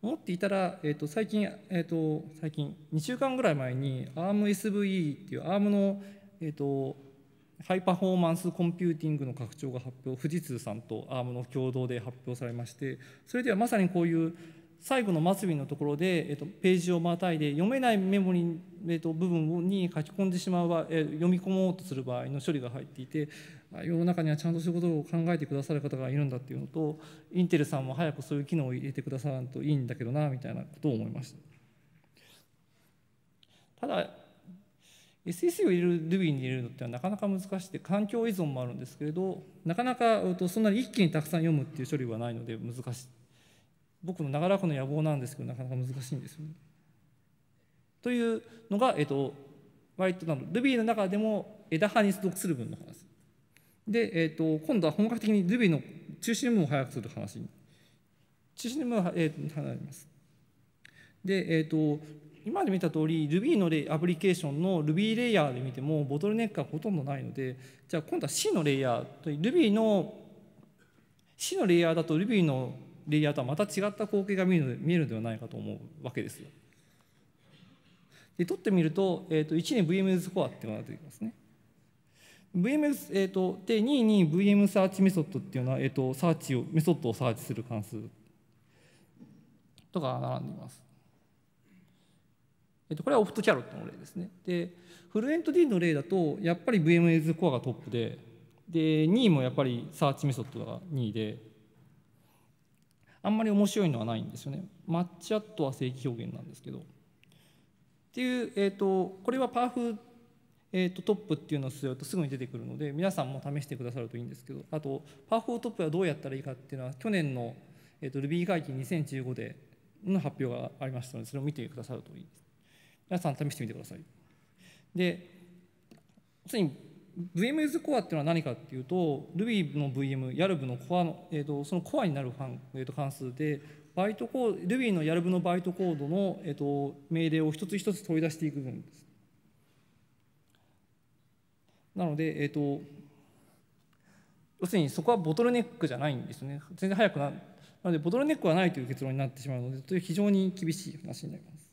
思っていたら、えー、と最近、えー、と最近2週間ぐらい前に ARMSVE っていう ARM の、えー、とハイパフォーマンスコンピューティングの拡張が発表富士通さんと ARM の共同で発表されましてそれではまさにこういう最後の末尾のところで、えっと、ページをまたいで読めないメモリ、えっと、部分に書き込んでしまう場合、え読み込もうとする場合の処理が入っていて世の中にはちゃんとそうことを考えてくださる方がいるんだっていうのとインテルさんも早くそういう機能を入れてくださらんといいんだけどなみたいなことを思いましたただ SEC を入れる Ruby に入れるのってはなかなか難しくて環境依存もあるんですけれどなかなかそんなに一気にたくさん読むっていう処理はないので難しい僕の長らくの野望なんですけどなかなか難しいんですよね。というのが、えっと、割となの Ruby の中でも枝葉に属する分の話で、えーと、今度は本格的に Ruby の中心部を早くする話に。中心部は、えー、離れます。で、えっ、ー、と、今まで見た通り Ruby のレアプリケーションの Ruby レイヤーで見てもボトルネックはほとんどないので、じゃあ今度は C のレイヤーと Ruby の C のレイヤーだと Ruby のレイヤーとはまた違った光景が見える見えるのではないかと思うわけですよ。で取ってみると,、えーと、1に v m スコアっていうのが出てきますね。VMS、えーと、とで2 2 VM サーチメソッドっていうのは、えーと、サーチをメソッドをサーチする関数とかが並んでいます。えーと、これはオフトキャロットの例ですね。でフルエント D の例だとやっぱり VMS コアがトップでで2位もやっぱりサーチメソッドが2位であんまり面白いのはないんですよね。マッチアットは正規表現なんですけど。っていう、えー、とこれはパーフえーと、トップっていうのをするとすぐに出てくるので皆さんも試してくださるといいんですけどあとパワー4トップはどうやったらいいかっていうのは去年の、えーと、Ruby 会議2015での発表がありましたのでそれを見てくださるといいです皆さん試してみてくださいで次に VM as Core っていうのは何かっていうと Ruby の VM、YARB のコアの、えーと、そのコアになる関,、えー、と関数でバイトコード Ruby の y a r のバイトコードの、えー、と命令を一つ一つ取り出していくんですなので、えーと、要するにそこはボトルネックじゃないんですね全然早くななのでボトルネックはないという結論になってしまうのでという非常に厳しい話になります。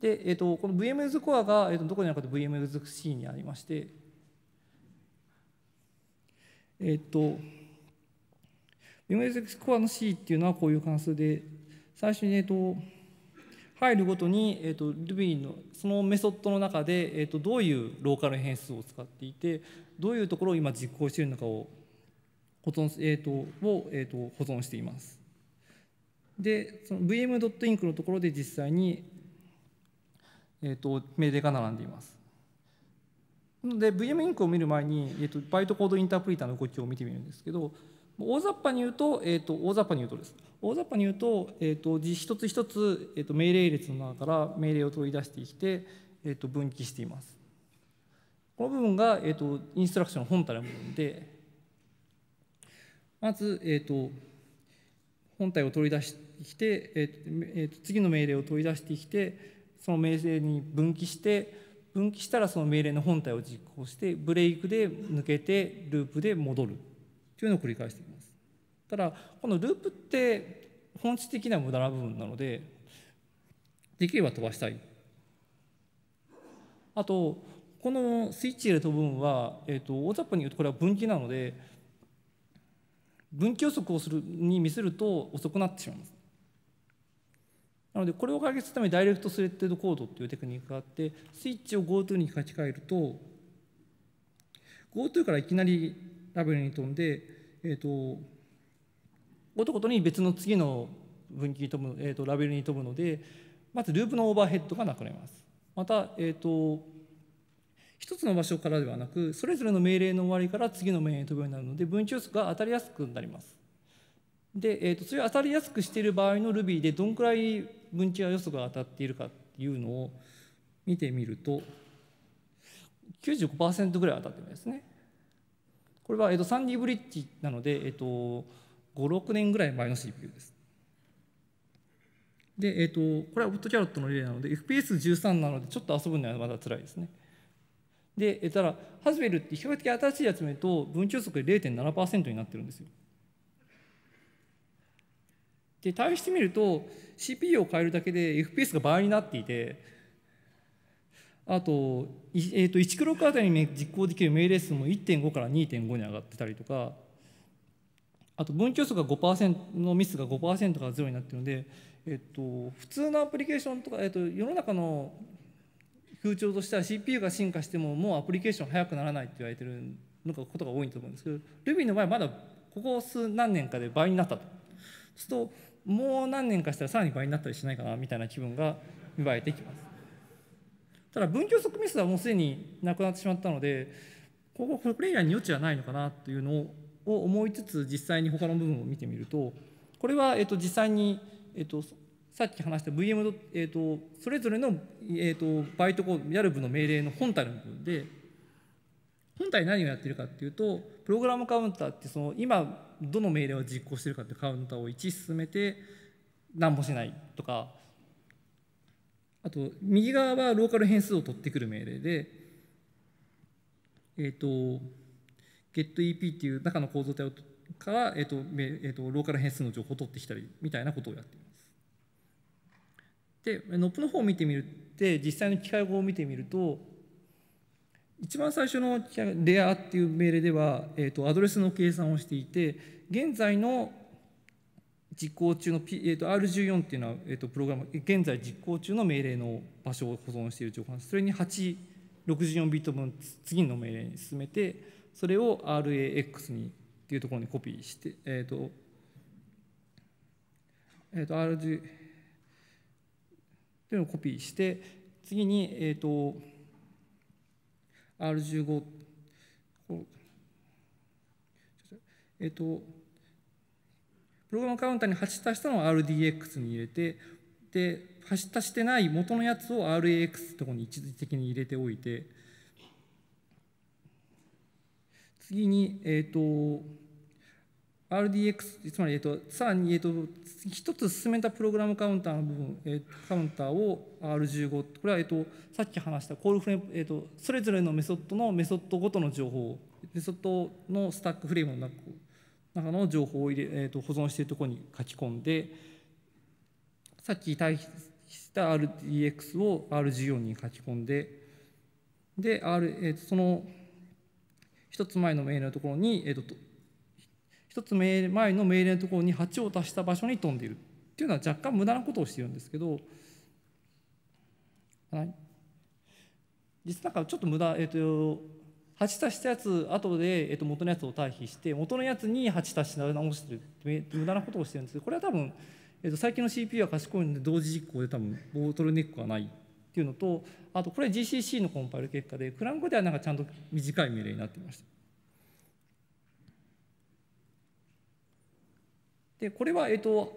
で、えーと、この VMS コアが、えーと、とどこにあるかと VMSC にありましてえっ、ー、と VMS コアの C っていうのはこういう関数で最初にえっ、ー、と入るごとに、えーと、と Ruby のそのメソッドの中で、えーと、どういうローカル変数を使っていてどういうところを今実行しているのかを保存,、えーとをえーと、と保存しています。でその vm.inc のところで実際に、えー、と命令が並んでいます。で vm.inc を見る前に、えー、とバイトコードインタープリターの動きを見てみるんですけど大雑把に言うと、えーと、大雑把に言うとです大雑把に言うと,、えーと、一つ一つ、えーと、命令列の中から命令を取り出してきて、えー、と分岐していますこの部分が、えー、とインストラクションの本体の部分でまず、えー、と本体を取り出してきて、えーえー、と次の命令を取り出してきてその命令に分岐して分岐したらその命令の本体を実行してブレイクで抜けてループで戻るというのを繰り返しています。ただこのループって本質的な無駄な部分なのでできれば飛ばしたい。あとこのスイッチ入れた部分は、えーと、大雑把に言うとこれは分岐なので分岐予測をするに見せると遅くなってしまいます。なのでこれを解決するためにダイレクトスレッテッドコードっていうテクニックがあってスイッチを GoTo に書き換えると GoTo からいきなりラベルに飛んでえっ、ー、とごとごとに別の次の分岐に飛ぶ、えーと、ラベルに飛ぶのでまずループのオーバーヘッドがなくなります。また、えーと、一つの場所からではなくそれぞれの命令の終わりから次の命令に飛ぶようになるので分岐予測が当たりやすくなります。で、えーと、それを当たりやすくしている場合の Ruby でどんくらい分岐予測が当たっているかっていうのを見てみると95%ぐらい当たってるんですね。これは、えっと、サンディブリッジなので、えっと、5、6年ぐらい前の CPU です。で、えっと、これはオットキャロットの例なので、FPS13 なので、ちょっと遊ぶのはまだ辛いですね。で、えただ、ハズベルって比較的新しいやつ見ると、分球速で0.7%になってるんですよ。で、対比してみると、CPU を変えるだけで FPS が倍になっていて、あと,、えー、と1クロックあたりに実行できる命令数も1.5から2.5に上がってたりとかあと分岐予が5%のミスが5%から0になってるので、えっ、ー、と、普通のアプリケーションとか、えっ、ー、と、世の中の風潮としては CPU が進化してももうアプリケーション速くならないって言われてるのがことが多いと思うんですけど Ruby の場合まだここ数何年かで倍になったと。するともう何年かしたらさらに倍になったりしないかなみたいな気分が芽生えてきます。ただ分教則ミスはもうすでになくなってしまったのでこここれ以外に余地はないのかなというのを思いつつ実際に他の部分を見てみるとこれは、えっと、実際に、えっと、さっき話した VM、えっと、それぞれの、えっと、バイトコードヤルの命令の本体の部分で本体何をやってるかっていうとプログラムカウンターってその今どの命令を実行してるかってカウンターを1進めて何もしないとかあと右側はローカル変数を取ってくる命令で、えっ、ー、と getEP っていう中の構造体から、えっ、ー、とえっ、ー、とローカル変数の情報を取ってきたりみたいなことをやっています。で、ノップの方を見てみるって実際の機械語を見てみると一番最初のレアっていう命令では、えーとアドレスの計算をしていて現在の実行中の、P えー、と R14 っていうのは、えー、とプログラム現在実行中の命令の場所を保存している情報なんですそれに8 64ビット分次の命令に進めてそれを RAX にっていうところにコピーしてえっ、ー、とえっ、ー、と RG っていうのをコピーして次にえっ、ー、と R15 えっ、とプログラムカウンターに走った人の RDX に入れてで走ったしてない元のやつを RAX とこに一時的に入れておいて次に、えーと、RDX つまり、えーと、さらに、えーと、一つ進めたプログラムカウンターの部分、えー、カウンターを R15 これは、えー、とさっき話したコールフレーム、えー、とそれぞれのメソッドのメソッドごとの情報メソッドのスタックフレームの中中の情報を入れ、えー、と保存しているところに書き込んでさっき対比した RDX を RGO に書き込んでで、R えー、とその一つ前の命令のところに、えー、と一つ前の命令のところに8を足した場所に飛んでいるっていうのは若干無駄なことをしているんですけど、はい、実なんかちょっと無駄、えーと8足したやつ後で、えっと、元のやつを退避して元のやつに8足し直してる無駄なことをしてるんですけどこれは多分、えっと、最近の CPU は賢いので同時実行で多分ボトルネックはないっていうのとあとこれ GCC のコンパイル結果でクランクではなんかちゃんと短い命令になっていました。でこれは、えっと、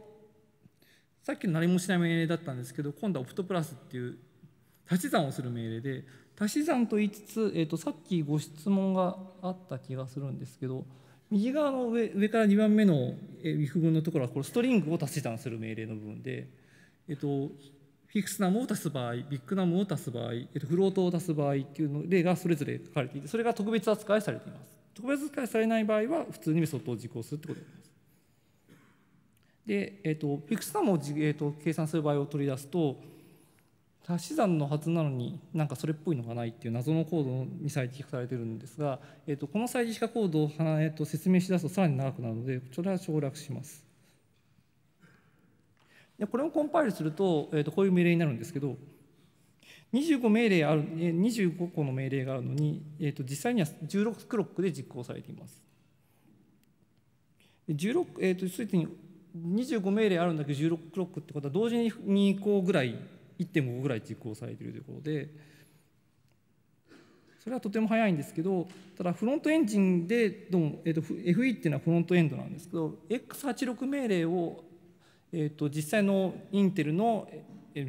さっきの何もしない命令だったんですけど今度はオプトプラスっていう足し算をする命令で足し算と言いつつ、えーと、さっきご質問があった気がするんですけど右側の上上から2番目の if 文のところはこれストリングを足し算する命令の部分で、えーと、フィクスナムを足す場合ビッグナムを足す場合、えーと、フロートを足す場合っていうの例がそれぞれ書かれていてそれが特別扱いされています。特別扱いされない場合は普通にメソッドを実行するってことになります。で、えー、とフィクスナムを、えー、と計算する場合を取り出すと足し算のはずなのになんかそれっぽいのがないっていう謎のコードに最適化されてるんですが、えー、とこの最適化コードを、えー、と説明しだすとさらに長くなるのでそれは省略します。でこれをコンパイルすると,、えー、とこういう命令になるんですけど25命令ある25個の命令があるのに、えー、と実際には16クロックで実行されています。16えー、とついに25命令あるんだけど16クロックってことは同時に2個ぐらい1.5ぐらい実行されているということでそれはとても早いんですけどただフロントエンジンでどうも、えー、と FE っていうのはフロントエンドなんですけど X86 命令を、えー、と実際のインテルの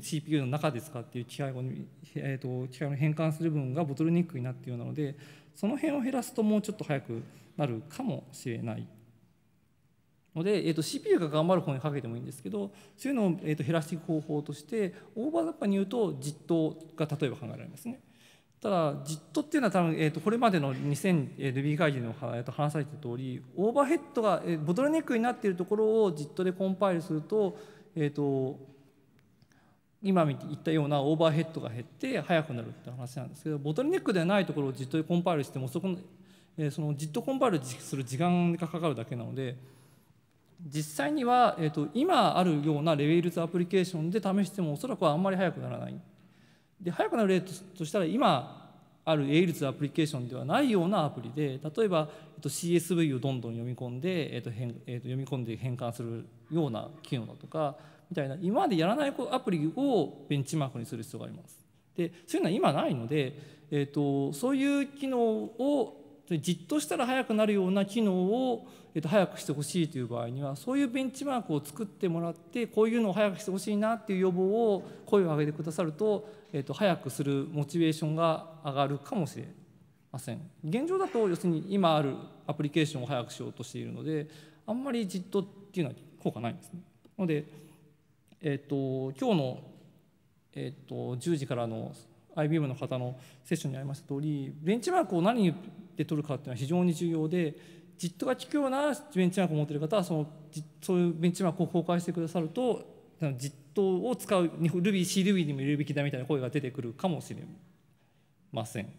CPU の中で使っている機械を、に、えー、と機械の変換する分がボトルネックになっているようなのでその辺を減らすともうちょっと早くなるかもしれないので、えーと、CPU が頑張る方にかけてもいいんですけどそういうのを、えー、と減らしていく方法としてオーバーラッパに言うと実等が例えば考えられますね。ただ実とっていうのは多分、えー、とこれまでの 2000Ruby 会議の話された通りオーバーヘッドが、えボトルネックになっているところを実とでコンパイルすると,、えー、と今言ったようなオーバーヘッドが減って速くなるって話なんですけどボトルネックではないところを実とでコンパイルしてもそこの、えその実とコンパイルする時間がかかるだけなので。実際には、えーと、今あるようなレ a ル l アプリケーションで試してもおそらくはあんまり速くならない。で速くなる例としたら今あるエイ i l アプリケーションではないようなアプリで例えば、えー、と CSV をどんどん読み込んで、えーと変えー、と読み込んで変換するような機能だとかみたいな今までやらないアプリをベンチマークにする必要があります。でそういうのは今ないので、えーとそういう機能をじっとしたら速くなるような機能を、えっと、速くしてほしいという場合にはそういうベンチマークを作ってもらってこういうのを速くしてほしいなっていう要望を声を上げてくださると、えっと、速くするモチベーションが上がるかもしれません現状だと要するに今あるアプリケーションを速くしようとしているのであんまりじっとっていうのは効果ないんですね。ので、えっと、今日の、えっと、10時からの IBM の方のセッションにありました通りベンチマークを何にで取るかっていうのは非常に重要で実ッが効くようなベンチマークを持っている方はそのそういうベンチマークを公開してくださるとジッを使う Ruby、C ルビーにも入れるべきだみたいな声が出てくるかもしれません。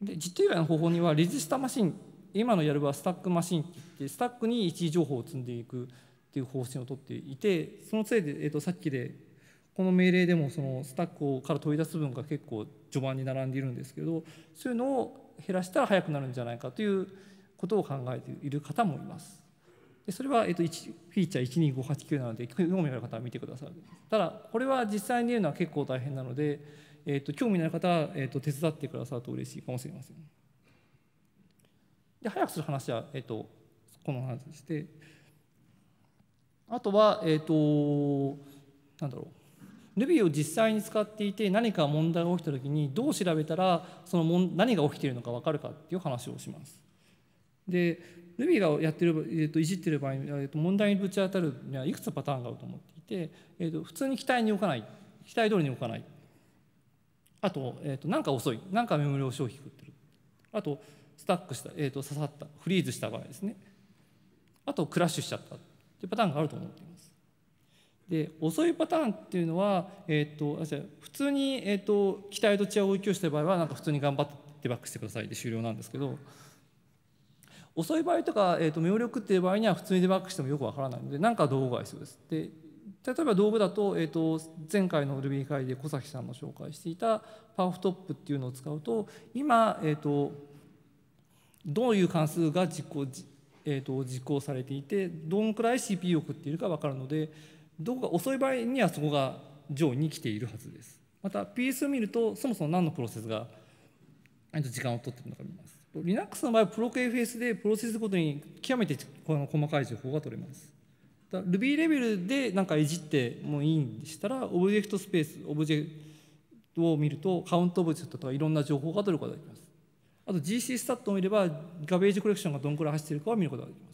で、実ッ以外の方法にはレジスタマシン、今のやるはスタックマシンって言って、スタックに一時情報を積んでいくっていう方針をとっていて、そのせいで、えー、とさっきでこの命令でもそのスタックから取り出す分が結構序盤に並んでいるんですけどそういうのを減らしたら速くなるんじゃないかということを考えている方もいます。でそれは、えっと、フィーチャー12589なので興味のある方は見てください。ただこれは実際に言うのは結構大変なので、えっと、興味のある方は、えっと、手伝ってくださると嬉しいかもしれません。で早くする話は、えっと、この話でしてあとは、えっと、なんだろう Ruby を実際に使っていて何か問題が起きた時にどう調べたらそのもん何が起きているのか分かるかっていう話をします。で Ruby がやってる、えー、といじってる場合、えー、と問題にぶち当たるにはいくつパターンがあると思っていて、えー、と普通に期待に置かない期待通りに置かないあと,、えー、となんか遅いなんかメモリを消費食ってるあとスタックした、えー、と刺さったフリーズした場合ですねあとクラッシュしちゃったっていうパターンがあると思っています。で遅いパターンっていうのは、えーと、普通に、えーと、期待とチアをしてる場合はなんか普通に頑張ってデバッグしてくださいで終了なんですけど遅い場合とか、えーと、名妙力っていう場合には普通にデバッグしてもよくわからないので何か道具が必要です。で例えば道具だと,、えー、と前回の Ruby 会で小崎さんの紹介していたパワフトップっていうのを使うと今、えー、とどういう関数が実行,、えー、と実行されていてどんくらい CPU を送っているか分かるのでどこか遅い場合にはそこが上位に来ているはずですまた PS を見るとそもそも何のプロセスが時間を取ってるのか見ます Linux の場合は ProcFS でプロセスごとに極めて細かい情報が取れます Ruby レベルで何かいじってもいいんでしたらオブジェクトスペースオブジェクトを見るとカウントオブジェクトとかいろんな情報が取ることができますあと GC スタットを見ればガベージコレクションがどんくらい走ってるかを見ることができます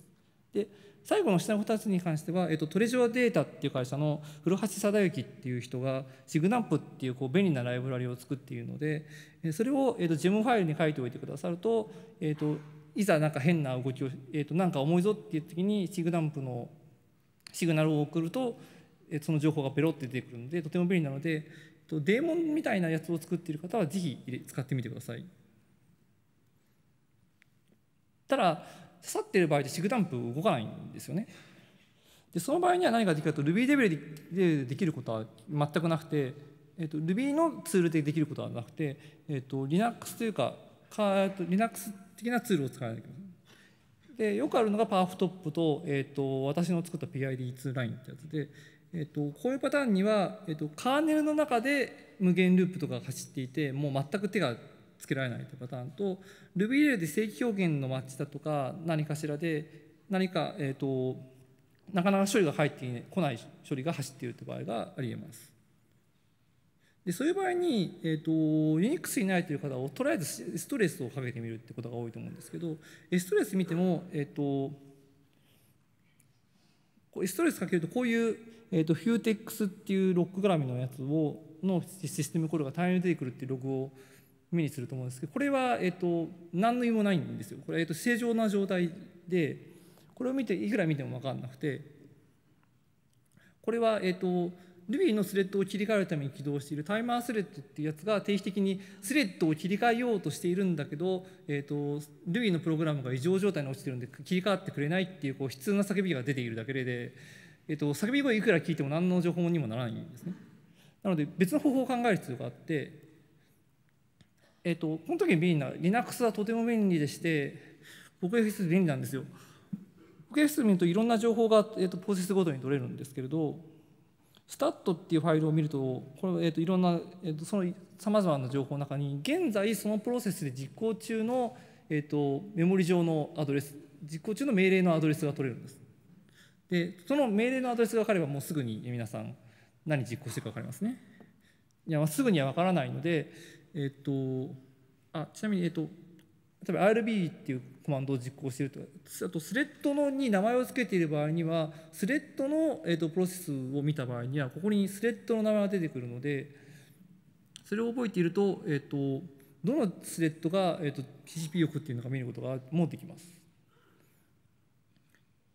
で最後の下の2つに関しては、えっと、トレジュアデータっていう会社の古橋貞之っていう人がシグナンプっていうこう便利なライブラリを作っているのでそれを、えっと、ジェムファイルに書いておいてくださると、えっと、いざなんか変な動きを、えっと、なんか重いぞっていう時にシグナンプのシグナルを送るとその情報がペロって出てくるのでとても便利なのでデーモンみたいなやつを作っている方はぜひ使ってみてください。たださっている場合でシグダンプ動かないんですよね。でその場合には何ができるかと Ruby レベルでできることは全くなくて、えー、と Ruby のツールでできることはなくて、えー、と Linux というかかと Linux 的なツールを使わないといけない。でよくあるのがパワーフトップと,、えー、と私の作った PID2 ラインってやつで、えー、とこういうパターンには、えー、とカーネルの中で無限ループとかが走っていてもう全く手がつけられないというパターンと Ruby レールで正規表現のマッチだとか何かしらで何か、えーと、なかなか処理が入ってこない処理が走っているという場合がありえます。でそういう場合に、えーと、ユニ n ク x にないという方をとりあえずストレスをかけてみるってことが多いと思うんですけどストレス見ても、えーと、ストレスかけるとこういう、えー、と Futex っていうロック絡みのやつをのシステムコールが大量に出てくるっていうログを目にすると思うんですけどこれは、えーと、何の意味もないんですよこれは、えーと、正常な状態でこれを見ていくら見ても分かんなくてこれは、えーと、と Ruby のスレッドを切り替えるために起動しているタイマースレッドっていうやつが定期的にスレッドを切り替えようとしているんだけど、えー、と Ruby のプログラムが異常状態に落ちてるんで切り替わってくれないっていうこう悲痛な叫びが出ているだけで、えー、と叫び声いくら聞いても何の情報にもならないんですね。なので別の方法を考える必要があってえっと、この時便利な Linux はとても便利でして僕 FS 便利なんですよ。僕 FS 見るといろんな情報が、えっと、プロセスごとに取れるんですけれどスタッ t っていうファイルを見るとこれ、えっと、いろんな、えっと、そのさまざまな情報の中に現在そのプロセスで実行中の、えっと、メモリ上のアドレス実行中の命令のアドレスが取れるんです。でその命令のアドレスが分かればもうすぐに皆さん何実行してるか分かりますね。いやすぐには分からないので、えっ、と、あ、ちなみに、えっ、と、例えば RB っていうコマンドを実行しているとあとスレッドのに名前を付けている場合にはスレッドの、えっとプロセスを見た場合にはここにスレッドの名前が出てくるのでそれを覚えていると,、えっとどのスレッドが、えっと TCP 欲っていうのか見ることがもできます。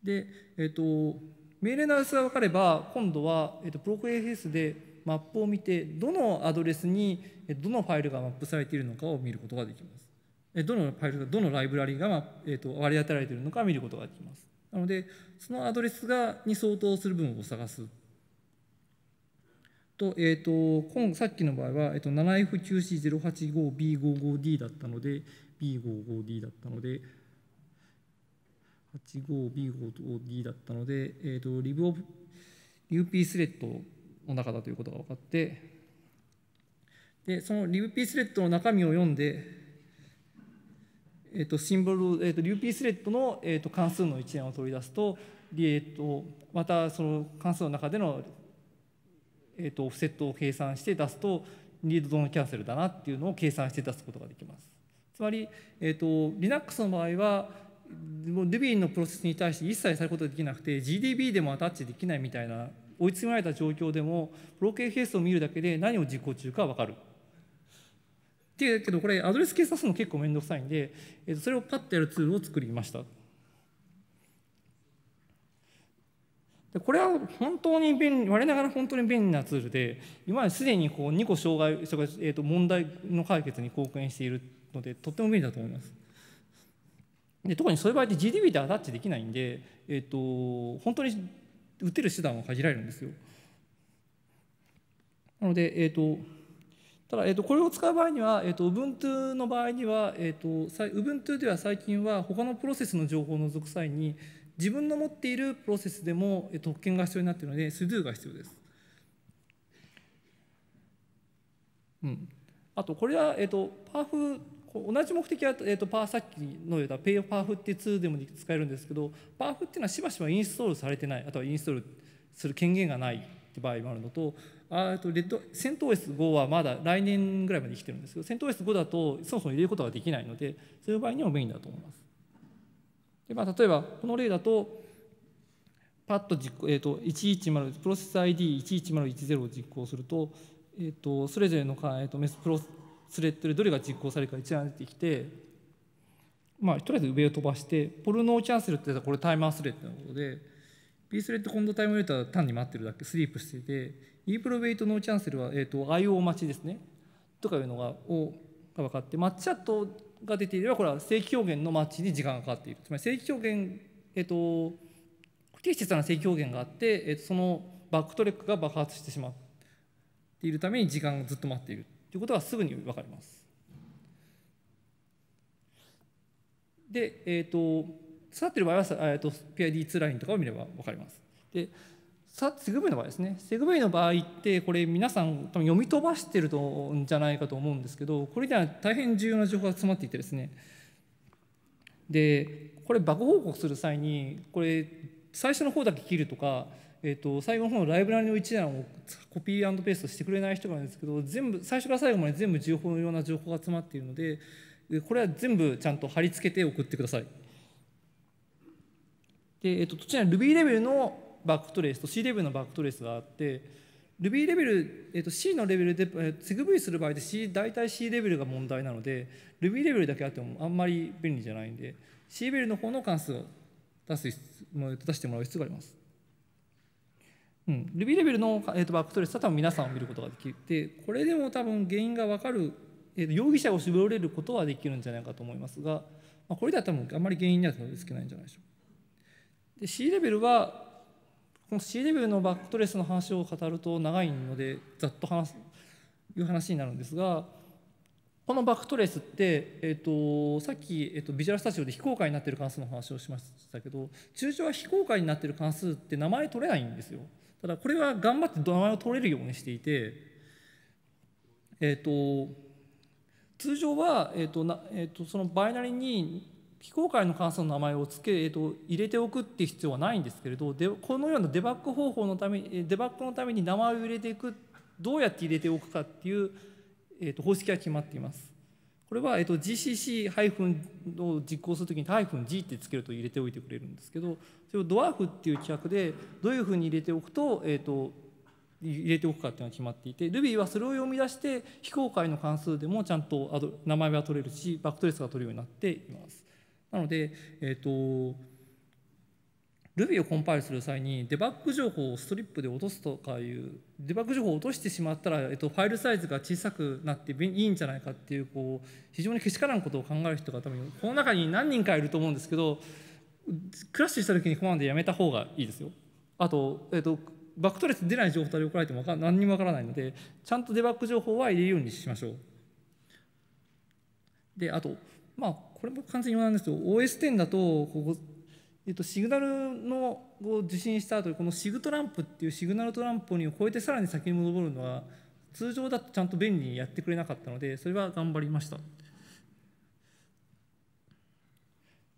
で、えー、と命令の様子が分かれば今度は、えっとプロクエフェスでマップを見てどのアドレスにどのファイルがマップされているのかを見ることができます。どのファイルがどのライブラリが、えー、と割り当てられているのか見ることができます。なのでそのアドレスがに相当する分を探す。と,、えー、と今さっきの場合は、えー、と 7F9C085B55D だったので B55D だったので 85B55D だったので、えー、とリブオブ UP スレッドの中だということが分かってでそのリブピースレッドの中身を読んで、えー、とシンボル、えー、とリブピースレッドの、えー、と関数の一覧を取り出すと,、えー、とまたその関数の中での、えー、とオフセットを計算して出すとリードドーンキャンセルだなっていうのを計算して出すことができます。つまり、えー、と Linux の場合は Ruby のプロセスに対して一切されることができなくて GDB でもアタッチできないみたいな追い詰められた状況でもプロ系ケースを見るだけで何を実行中か分かる。っていうけどこれアドレス計算するの結構面倒くさいんで、えとそれをパッとやるツールを作りました。でこれは本当に便利我ながら本当に便利なツールで今すでにこう2個障害、えー、と問題の解決に貢献しているのでとっても便利だと思います。で特にそういう場合って GDB でアタッチできないんで、えーと本当に打てる手段は限られるんですよ。なので、えーと、ただ、えーと、これを使う場合には、えーと、Ubuntu の場合には、えー、と Ubuntu では最近は他のプロセスの情報を除く際に自分の持っているプロセスでも、えー、特権が必要になっているので sudo が必要です。うん、あとこれは、えー、とパーフ同じ目的は、えーと、パーさっきのようなペイパーフっていうツーでも使えるんですけどパーフっていうのはしばしばインストールされてないあとはインストールする権限がないって場合もあるのとあとレッドセント OS5 はまだ来年ぐらいまで生きてるんですけどセント OS5 だとそもそも入れることができないのでそういう場合にも便利だと思います。でまあ、例えばこの例だとパッと実行、えーと、110プロセス ID11010 を実行すると,、えーと、それぞれの、えーと、とメスプロスレッドでどれが実行されるか一覧出てきて、まあ、とりあえず上を飛ばして、ポルノーキャンセルってこれタイマースレッドのことで、B スレッドコンドタイムレーターは単に待ってるだけ、スリープしてて、E プロウェイトノーキャンセルは、えーと、IO 待ちですね。とかいうのがをが分かって、マッチャットが出ていれば、これは正規表現のマッチに時間がかかっている。つまり正規表現、えっ、ー、と、不適切な正規表現があって、えーと、そのバックトレックが爆発してしまっているために時間がずっと待っている。ということがすぐに分かります。で、えっ、ー、と刺さってる場合は、えーと、と PID2 ラインとかを見れば分かります。でセグウェイの場合ですねセグウェイの場合ってこれ皆さん多分読み飛ばしてるんじゃないかと思うんですけどこれには大変重要な情報が詰まっていてですねでこれバグ報告する際にこれ最初の方だけ切るとかえっと、最後の方のライブラリの一覧をコピーペーストしてくれない人がいるんですけど全部最初から最後まで全部情報のような情報が詰まっているのでこれは全部ちゃんと貼り付けて送ってください。で、えっ、と、こちら Ruby レベルのバックトレースと C レベルのバックトレースがあって Ruby レベル、えっ、と、C のレベルで、えー、セグ V する場合でて大体 C レベルが問題なので Ruby レベルだけあってもあんまり便利じゃないんで C レベルの方の関数を出す出してもらう必要があります。うん、ルビーレベルの、えーと、バックトレスは多分皆さんを見ることができてこれでも多分原因が分かる、えーと、容疑者を絞れることはできるんじゃないかと思いますが、まあ、これでは多分あんまり原因にはたどり着けないんじゃないでしょうか。で C レベルはこの C レベルのバックトレスの話を語ると長いのでざっと話すという話になるんですがこのバックトレスって、えーと、さっき、えーと、とビジュアルスタジオで非公開になってる関数の話をしましたけど通常は非公開になってる関数って名前取れないんですよ。ただこれは頑張って名前を取れるようにしていて、えーと、通常は、えーとなえーと、そのバイナリに非公開の関数の名前をつけ、えーと、と入れておくっていう必要はないんですけれどでこのようなデバッグ方法のためデバッグのために名前を入れていくどうやって入れておくかっていう、えー、と方式が決まっています。これは、えっと、GCC- を実行するときに -G ってつけると入れておいてくれるんですけどそれをドワーフっていう規約でどういうふうに入れておくと,、えっと入れておくかっていうのが決まっていて Ruby はそれを読み出して非公開の関数でもちゃんと名前は取れるしバックトレスが取るようになっています。なので、えっと Ruby をコンパイルする際にデバッグ情報をストリップで落とすとかいうデバッグ情報を落としてしまったら、えっと、ファイルサイズが小さくなっていいんじゃないかっていうこう非常にけしからんことを考える人が多分この中に何人かいると思うんですけどクラッシュした時にコマンドやめた方がいいですよ。あと、えっと、バックトレース出ない情報で送られても何にもわからないのでちゃんとデバッグ情報は入れるようにしましょう。であとまあこれも完全に余談ですけど OS10 だとここえっと、シグナルのを受信した後このシグトランプっていうシグナルトランポリンを超えてさらに先に戻るのは通常だとちゃんと便利にやってくれなかったのでそれは頑張りました。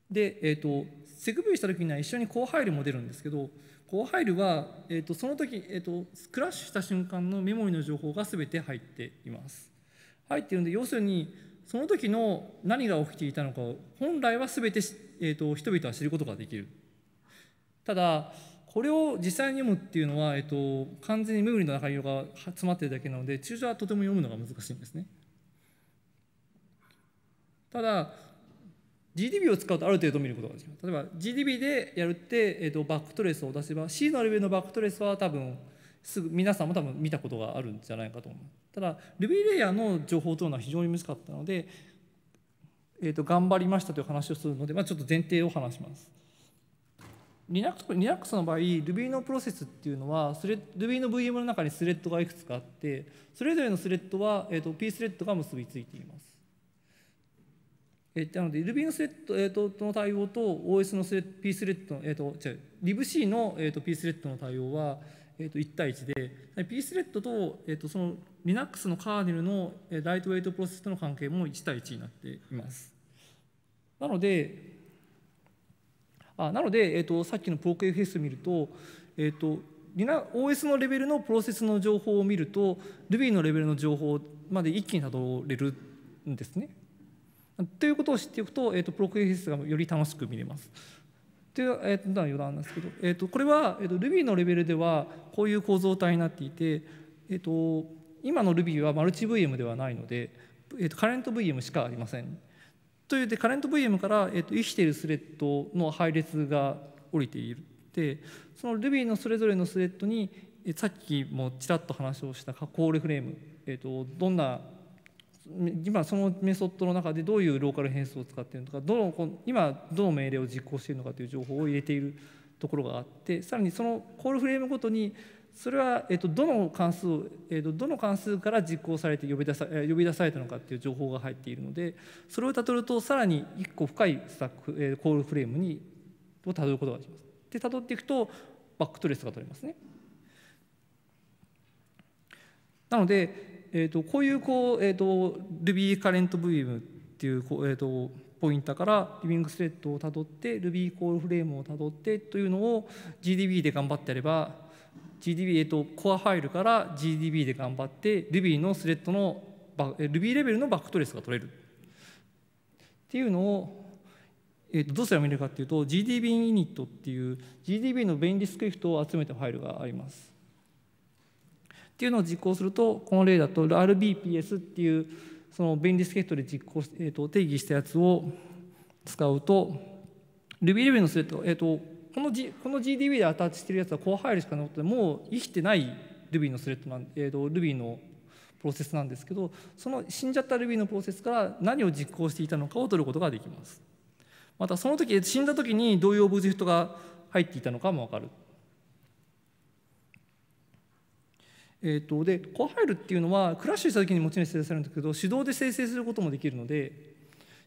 で、えーと、セグビューした時には一緒に高配慮も出るんですけど高配慮は、えーと、その時、えーと、とクラッシュした瞬間のメモリの情報が全て入っています。入っているので要するにその時の何が起きていたのかを本来は全て、えーと、人々は知ることができるただこれを実際に読むっていうのは、えーと、完全に無理の中色が詰まってるだけなので通常はとても読むのが難しいんですねただ GDB を使うとある程度見ることができる例えば GDB でやるって、えーと、とバックトレースを出せば C のレベルのバックトレースは多分すぐ皆さんも多分見たことがあるんじゃないかと思うただ Ruby レイヤーの情報というのは非常に難しかったので、えー、と頑張りましたという話をするので、まあ、ちょっと前提を話します Linux, の場合 Ruby のプロセスっていうのは Ruby の VM の中にスレッドがいくつかあってそれぞれのスレッドは、えー、と P スレッドが結びついていますえなので Ruby のスレッド、えとの対応と OS のスレッ P スレッド、えー、と違う LibC の、えと P スレッドの対応はえー、と1対1で、ピースレッドと,、えー、とその Linux のカーネルのライトウェイトプロセスとの関係も1対1になっています。なので、あなので、えー、とさっきの ProcFS を見ると、えーと、OS のレベルのプロセスの情報を見ると Ruby のレベルの情報まで一気にたどれるんですね。ということを知っておくと,、えーと、と ProcFS がより楽しく見れます。ていう、えのは余談なんですけど、えー、とこれは、えー、と Ruby のレベルではこういう構造体になっていて、えー、と今の Ruby はマルチ VM ではないので、えー、とカレント VM しかありません。というでカレント VM から、えー、と生きているスレッドの配列が降りているでその Ruby のそれぞれのスレッドに、えー、さっきもちらっと話をしたコールフレーム、えー、とどんな今そのメソッドの中でどういうローカル変数を使っているのかどの今どの命令を実行しているのかという情報を入れているところがあってさらにそのコールフレームごとにそれは、えっと、どの関数、えっと、どの関数から実行されて呼び出さ呼び出されたのかっていう情報が入っているのでそれをたどるとさらに1個深いスタック、えコールフレームにをたどることができます。でたどっていくとバックトレースが取れますね。なのでえーと、こういうこう、えーと、Ruby カレントブームっていうこう、えーと、ポインターからリビングスレッドをたどって Ruby コールフレームをたどってというのを GDB で頑張ってやれば GDB、えー、とコアファイルから GDB で頑張って Ruby のスレッドの Ruby レベルのバックトレースが取れるっていうのを、えー、とどうすれば見れるかっていうと GDB ユニットっていう GDB の便利スクリプトを集めたファイルがあります。っていうのを実行するとこの例だと RBPS っていうその便利スケートで実行、えー、と定義したやつを使うと Ruby11 のスレッド、えーと、この G この GDB でアタッチしてるやつはこう入るしかなくてもう生きてない Ruby のスレッドなん、えーと、と Ruby のプロセスなんですけどその死んじゃった Ruby のプロセスから何を実行していたのかを取ることができますまたその時死んだ時にどういうオブジェクトが入っていたのかも分かるえーと、でコアファイルっていうのはクラッシュした時にもちろん生成されるんだけど手動で生成することもできるので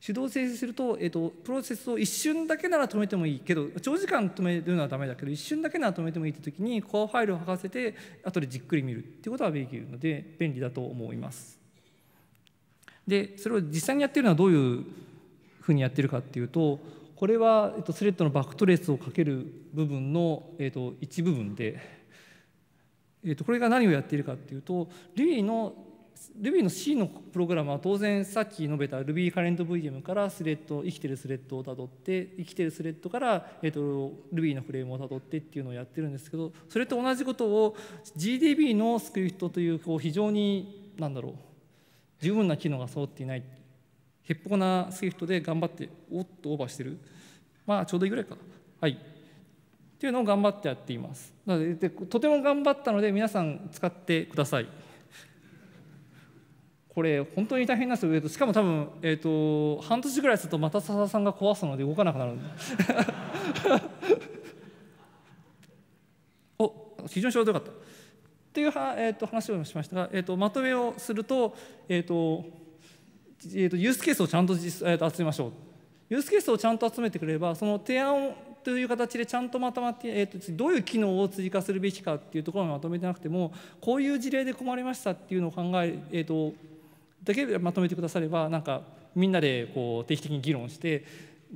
手動生成すると,、えーと、プロセスを一瞬だけなら止めてもいいけど長時間止めるのはダメだけど一瞬だけなら止めてもいいって時にコアファイルを吐かせて後でじっくり見るっていうことはできるので便利だと思います。でそれを実際にやってるのはどういうふうにやってるかっていうとこれは、えっと、スレッドのバックトレースをかける部分の、えっと、一部分でえー、とこれが何をやっているかっていうと Ruby の Ruby の C のプログラムは当然さっき述べた Ruby カレント VM からスレッド生きてるスレッドをたどって生きてるスレッドから、えー、と Ruby のフレームをたどってっていうのをやってるんですけどそれと同じことを GDB のスクリプトというこう非常に何だろう十分な機能が揃っていないへっぽこなスクリプトで頑張っておっとオーバーしてるまあちょうどいいぐらいかはいっていうのを頑張ってやっています。なのでとても頑張ったので皆さん使ってください。これ本当に大変なんですどしかも多分、えーと、半年ぐらいするとまた笹さんが壊すので動かなくなる お非常にょうどよかった。というえーと、話をしましたが、えーと、まとめをすると,、えーとえー、とユースケースをちゃんと,、えー、と集めましょう。ユースケースをちゃんと集めてくればその提案という形でちゃんとまとまって、えーと、どういう機能を追加するべきかっていうところをまとめてなくてもこういう事例で困りましたっていうのを考え、えーと、だけまとめてくださればなんかみんなでこう定期的に議論して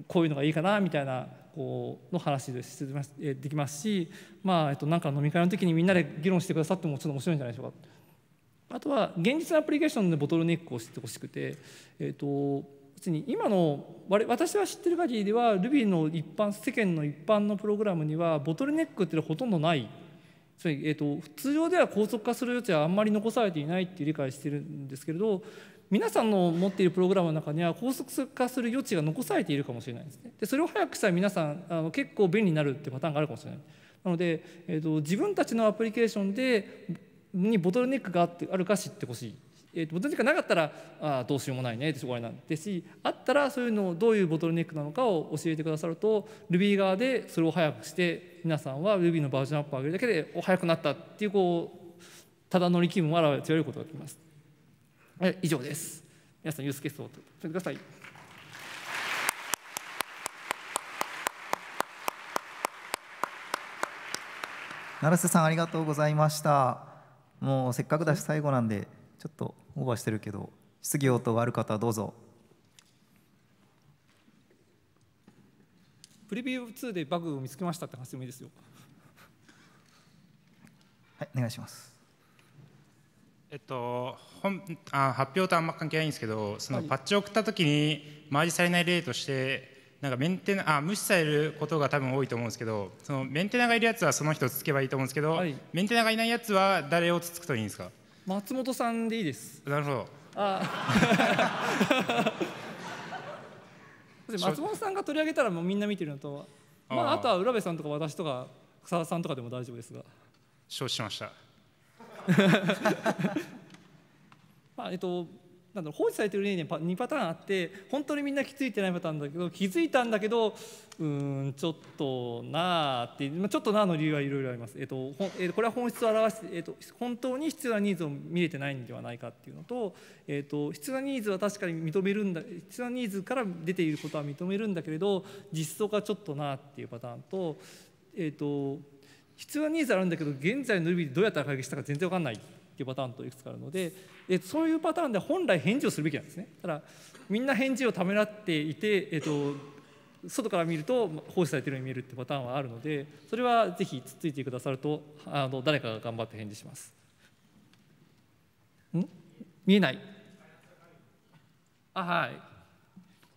こういうのがいいかなみたいなの話でできますし、まあえっと、なんか飲み会の時にみんなで議論してくださってもちょっと面白いんじゃないでしょうか。あとは現実のアプリケーションでボトルネックを知ってほしくて、えっと別に今の私は知ってる限りでは Ruby の一般世間の一般のプログラムにはボトルネックっていうのはほとんどないつまり、えーと、通常では高速化する余地はあんまり残されていないっていう理解してるんですけれど皆さんの持っているプログラムの中には高速化する余地が残されているかもしれないですね。でそれを早くしたら皆さんあの結構便利になるってパターンがあるかもしれない。なので、えーと、と自分たちのアプリケーションでにボトルネックがあってあるか知ってほしいえーと、ボトルネックがなかったらあどうしようもないねって終わりなんですしあったらそういうのをどういうボトルネックなのかを教えてくださると Ruby 側でそれを早くして皆さんは Ruby のバージョンアップを上げるだけでお早くなったっていうこうただ乗り気分を表ら強いことができます。以上です。皆 さんユースケースを取ってください。成瀬さんありがとうございました。もうせっかくだし最後なんで。ちょっとオーバーしてるけど質疑応答がある方どうぞプレビュー2でバグを見つけましたって話もいいですよはいお願いしますえっと、本あ発表とあんま関係ないんですけどそのパッチを送った時にマージされない例としてなんかメンテナあ無視されることが多分多いと思うんですけどそのメンテナがいるやつはその人をつつけばいいと思うんですけど、はい、メンテナがいないやつは誰をつつくといいんですか松本さんでいいですなるほどあ 松本さんが取り上げたらもうみんな見てるのとまあ、あとは浦部さんとか私とか草田さんとかでも大丈夫ですが承知しました まあえっとなんだろう放置されてる例には2パターンあって本当にみんな気づいてないパターンだけど気づいたんだけどうんちょっとなあってちょっとなあの理由はいろいろあります、えっとえー、これは本質を表して、えっと、本当に必要なニーズを見れてないんではないかっていうのと、えっと、必要なニーズは確かに認めるんだ必要なニーズから出ていることは認めるんだけれど実装がちょっとなあっていうパターンと、えっと、必要なニーズあるんだけど現在のルビーでどうやったら解決したか全然分かんないていうパターンといくつかあるのででそういうパターンで本来返事をするべきなんですねただみんな返事をためらっていて、えっと、外から見ると放置されてるように見えるってパターンはあるのでそれはぜひつっついてくださるとあの誰かが頑張って返事しますん見えないあはい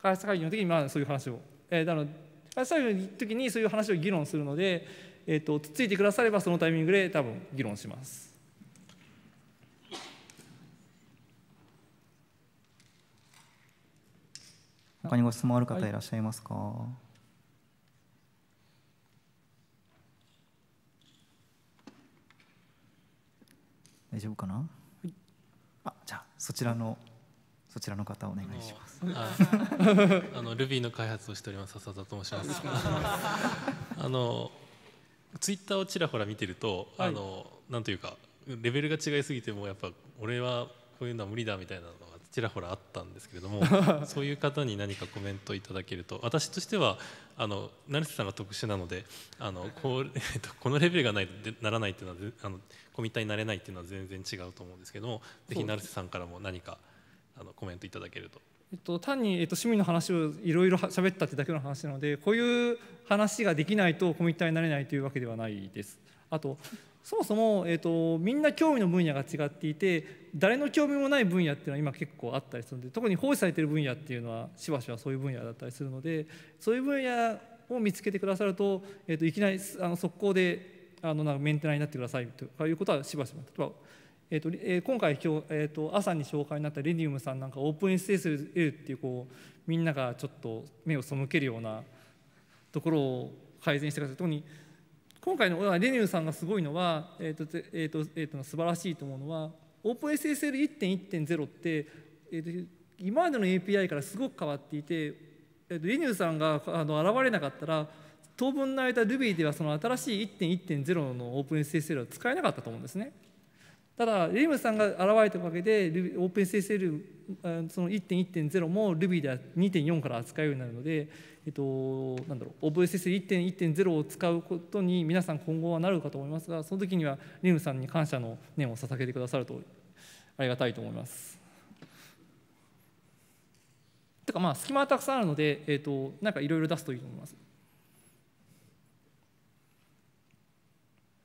開発会議の時にまあそういう話を、えー、なので開発会議の時にそういう話を議論するので、えーと、とつっついてくださればそのタイミングで多分議論します他にご質問ある方いらっしゃいますか、はい、大丈夫かな、はい、あじゃあそちらのそちらの方お願いします。あ の Ruby の開発をしております笹田と申します。あのツイッターをちらほら見てると、はい、あのなんというかレベルが違いすぎてもやっぱ俺はこういうのは無理だみたいなのがちらほらあったんですけれども そういう方に何かコメントいただけると私としてはあの成瀬さんが特殊なのであのこう、えっと、このレベルがないでならないっていうのはあのコミッターになれないっていうのは全然違うと思うんですけどもぜひ成瀬さんからも何かあのコメントいただけると。えっと、単に、えっと、趣味の話をいろいろ喋ったってだけの話なのでこういう話ができないとコミッターになれないというわけではないです。あとそもそも、えーと、みんな興味の分野が違っていて誰の興味もない分野っていうのは今結構あったりするので特に放置されてる分野っていうのはしばしばそういう分野だったりするのでそういう分野を見つけてくださると,、えーと、いきなりあの速攻であのなんかメンテナーになってくださいとかいうことはしばしば例えばえーとえー、今回今日、えーと、と朝に紹介になったレディウムさんなんかオープン SSL っていうこうみんながちょっと目を背けるようなところを改善してください特に今回のレニューさんがすごいのは、えーとえーとえーと、素晴らしいと思うのは OpenSSL1.1.0 って、えーと、今までの API からすごく変わっていて、えーと、レニューさんがあの現れなかったら当分の間 Ruby ではその新しい1.1.0の OpenSSL は使えなかったと思うんですね。ただ、レイムさんが現れたおかげで、オープン SSL その1.1.0も Ruby では2.4から扱うようになるので、えっと、なんだろう、OpenSSL1.1.0 を使うことに皆さん今後はなるかと思いますが、その時にはレイムさんに感謝の念を捧げてくださるとありがたいと思います。とかまあ隙間はたくさんあるので、えーと、となんかいろいろ出すといいと思います。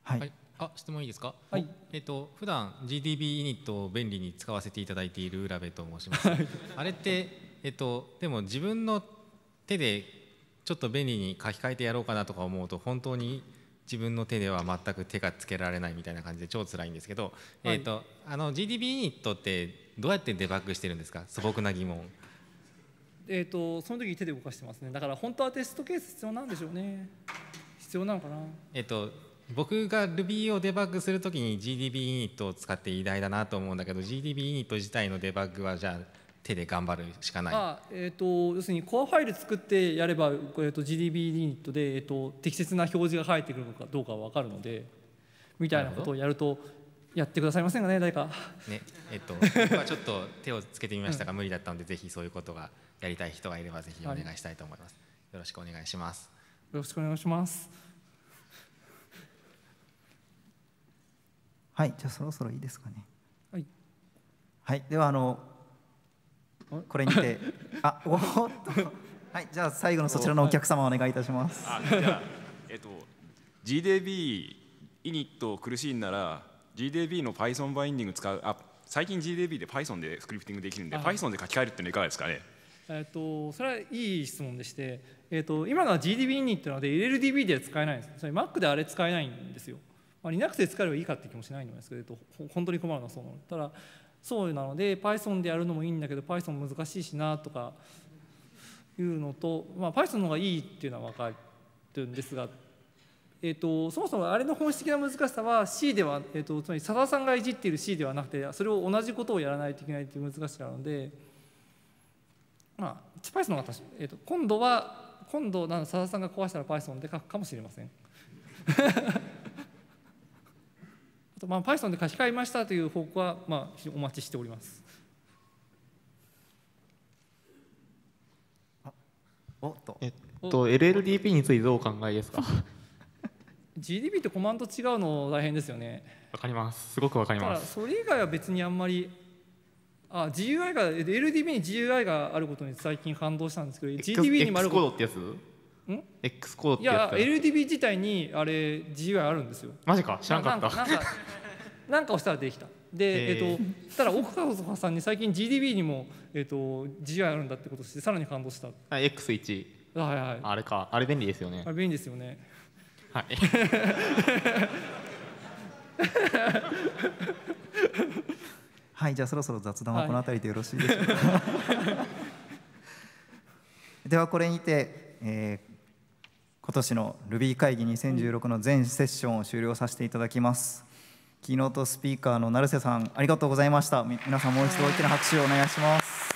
はい、はいあ質問いいですか、はい、えーと、普段 GDB ユニットを便利に使わせていただいている浦部と申しますあれって、えーと、でも自分の手でちょっと便利に書き換えてやろうかなとか思うと本当に自分の手では全く手がつけられないみたいな感じで超辛いんですけど、はい、えーと、あの GDB ユニットってどうやってデバッグしてるんですか素朴な疑問。えーと、その時手で動かしてますねだから本当はテストケース必要なんでしょうね必要なのかなえっ、ー、と僕が Ruby をデバッグするときに GDB イニットを使って偉大だなと思うんだけど GDB イニット自体のデバッグはじゃあ手で頑張るしかないあ、えーと、要するにコアファイル作ってやれば、えーと、GDB イニットで、えーと、適切な表示が入ってくるのかどうかは分かるのでみたいなことをやるとやってくださいませんかね誰か。ねえっ、ー、と僕はちょっと手をつけてみましたが、無理だったのでぜひそういうことがやりたい人がいればぜひお願いしたいと思います。はい、よろしくお願いします。よろしくお願いします。はいじゃあそろそろいいですかねはい、はい、ではあのこれにて あおっとはいじゃあ最後のそちらのお客様お願いいたしますえっと GDB イニット苦しいんなら GDB の Python バインディング使うあ最近 GDB で Python でスクリプティングできるんで、はい、Python で書き換えるってのいかがですかねえっと、それはいい質問でして、えっと、今のは GDB イニットなので LLDB で使えないんですそれ Mac であれ使えないんですよまあ、Linux で使えばいいかって気もしないんですけど、本当に困るな、そうなの。ただ、そうなので、Python でやるのもいいんだけど、Python 難しいしなとかいうのと、まあ、Python の方がいいっていうのは分かるんですが、えっと、そもそもあれの本質的な難しさは C では、えっと、つまり佐田さんがいじっている C ではなくてそれを同じことをやらないといけないという難しさなので、まあ、Python の方が、えっと、今度は今度佐田さんが壊したら Python で書くかもしれません。あとまあ Python で書き換えましたという報告はまあお待ちしております。おっとえっと LLDP についてどうお考えですか GDP ってコマンド違うの大変ですよねわかりますすごくわかりますそれ以外は別にあんまりあ GUI が LDP に GUI があることに最近感動したんですけど GDP にもあることってやつ X コードっていや LDB 自体にあれ GUI あるんですよマジか知らんかったなんかなんかをしたらできたで、えっ、ーと、ただ奥川さんに最近 GDB にも、えーと、GI あるんだってことしてさらに感動したあ X1 はいはいあれかあれ便利ですよねあれ便利ですよねはい はいじゃあそろそろ雑談はこの辺りでよろしいでしょうか、はい、ではこれにて、えー今年の Ruby 会議2016の全セッションを終了させていただきますキーノートスピーカーの成瀬さんありがとうございました皆さんもう一度大きな拍手をお願いします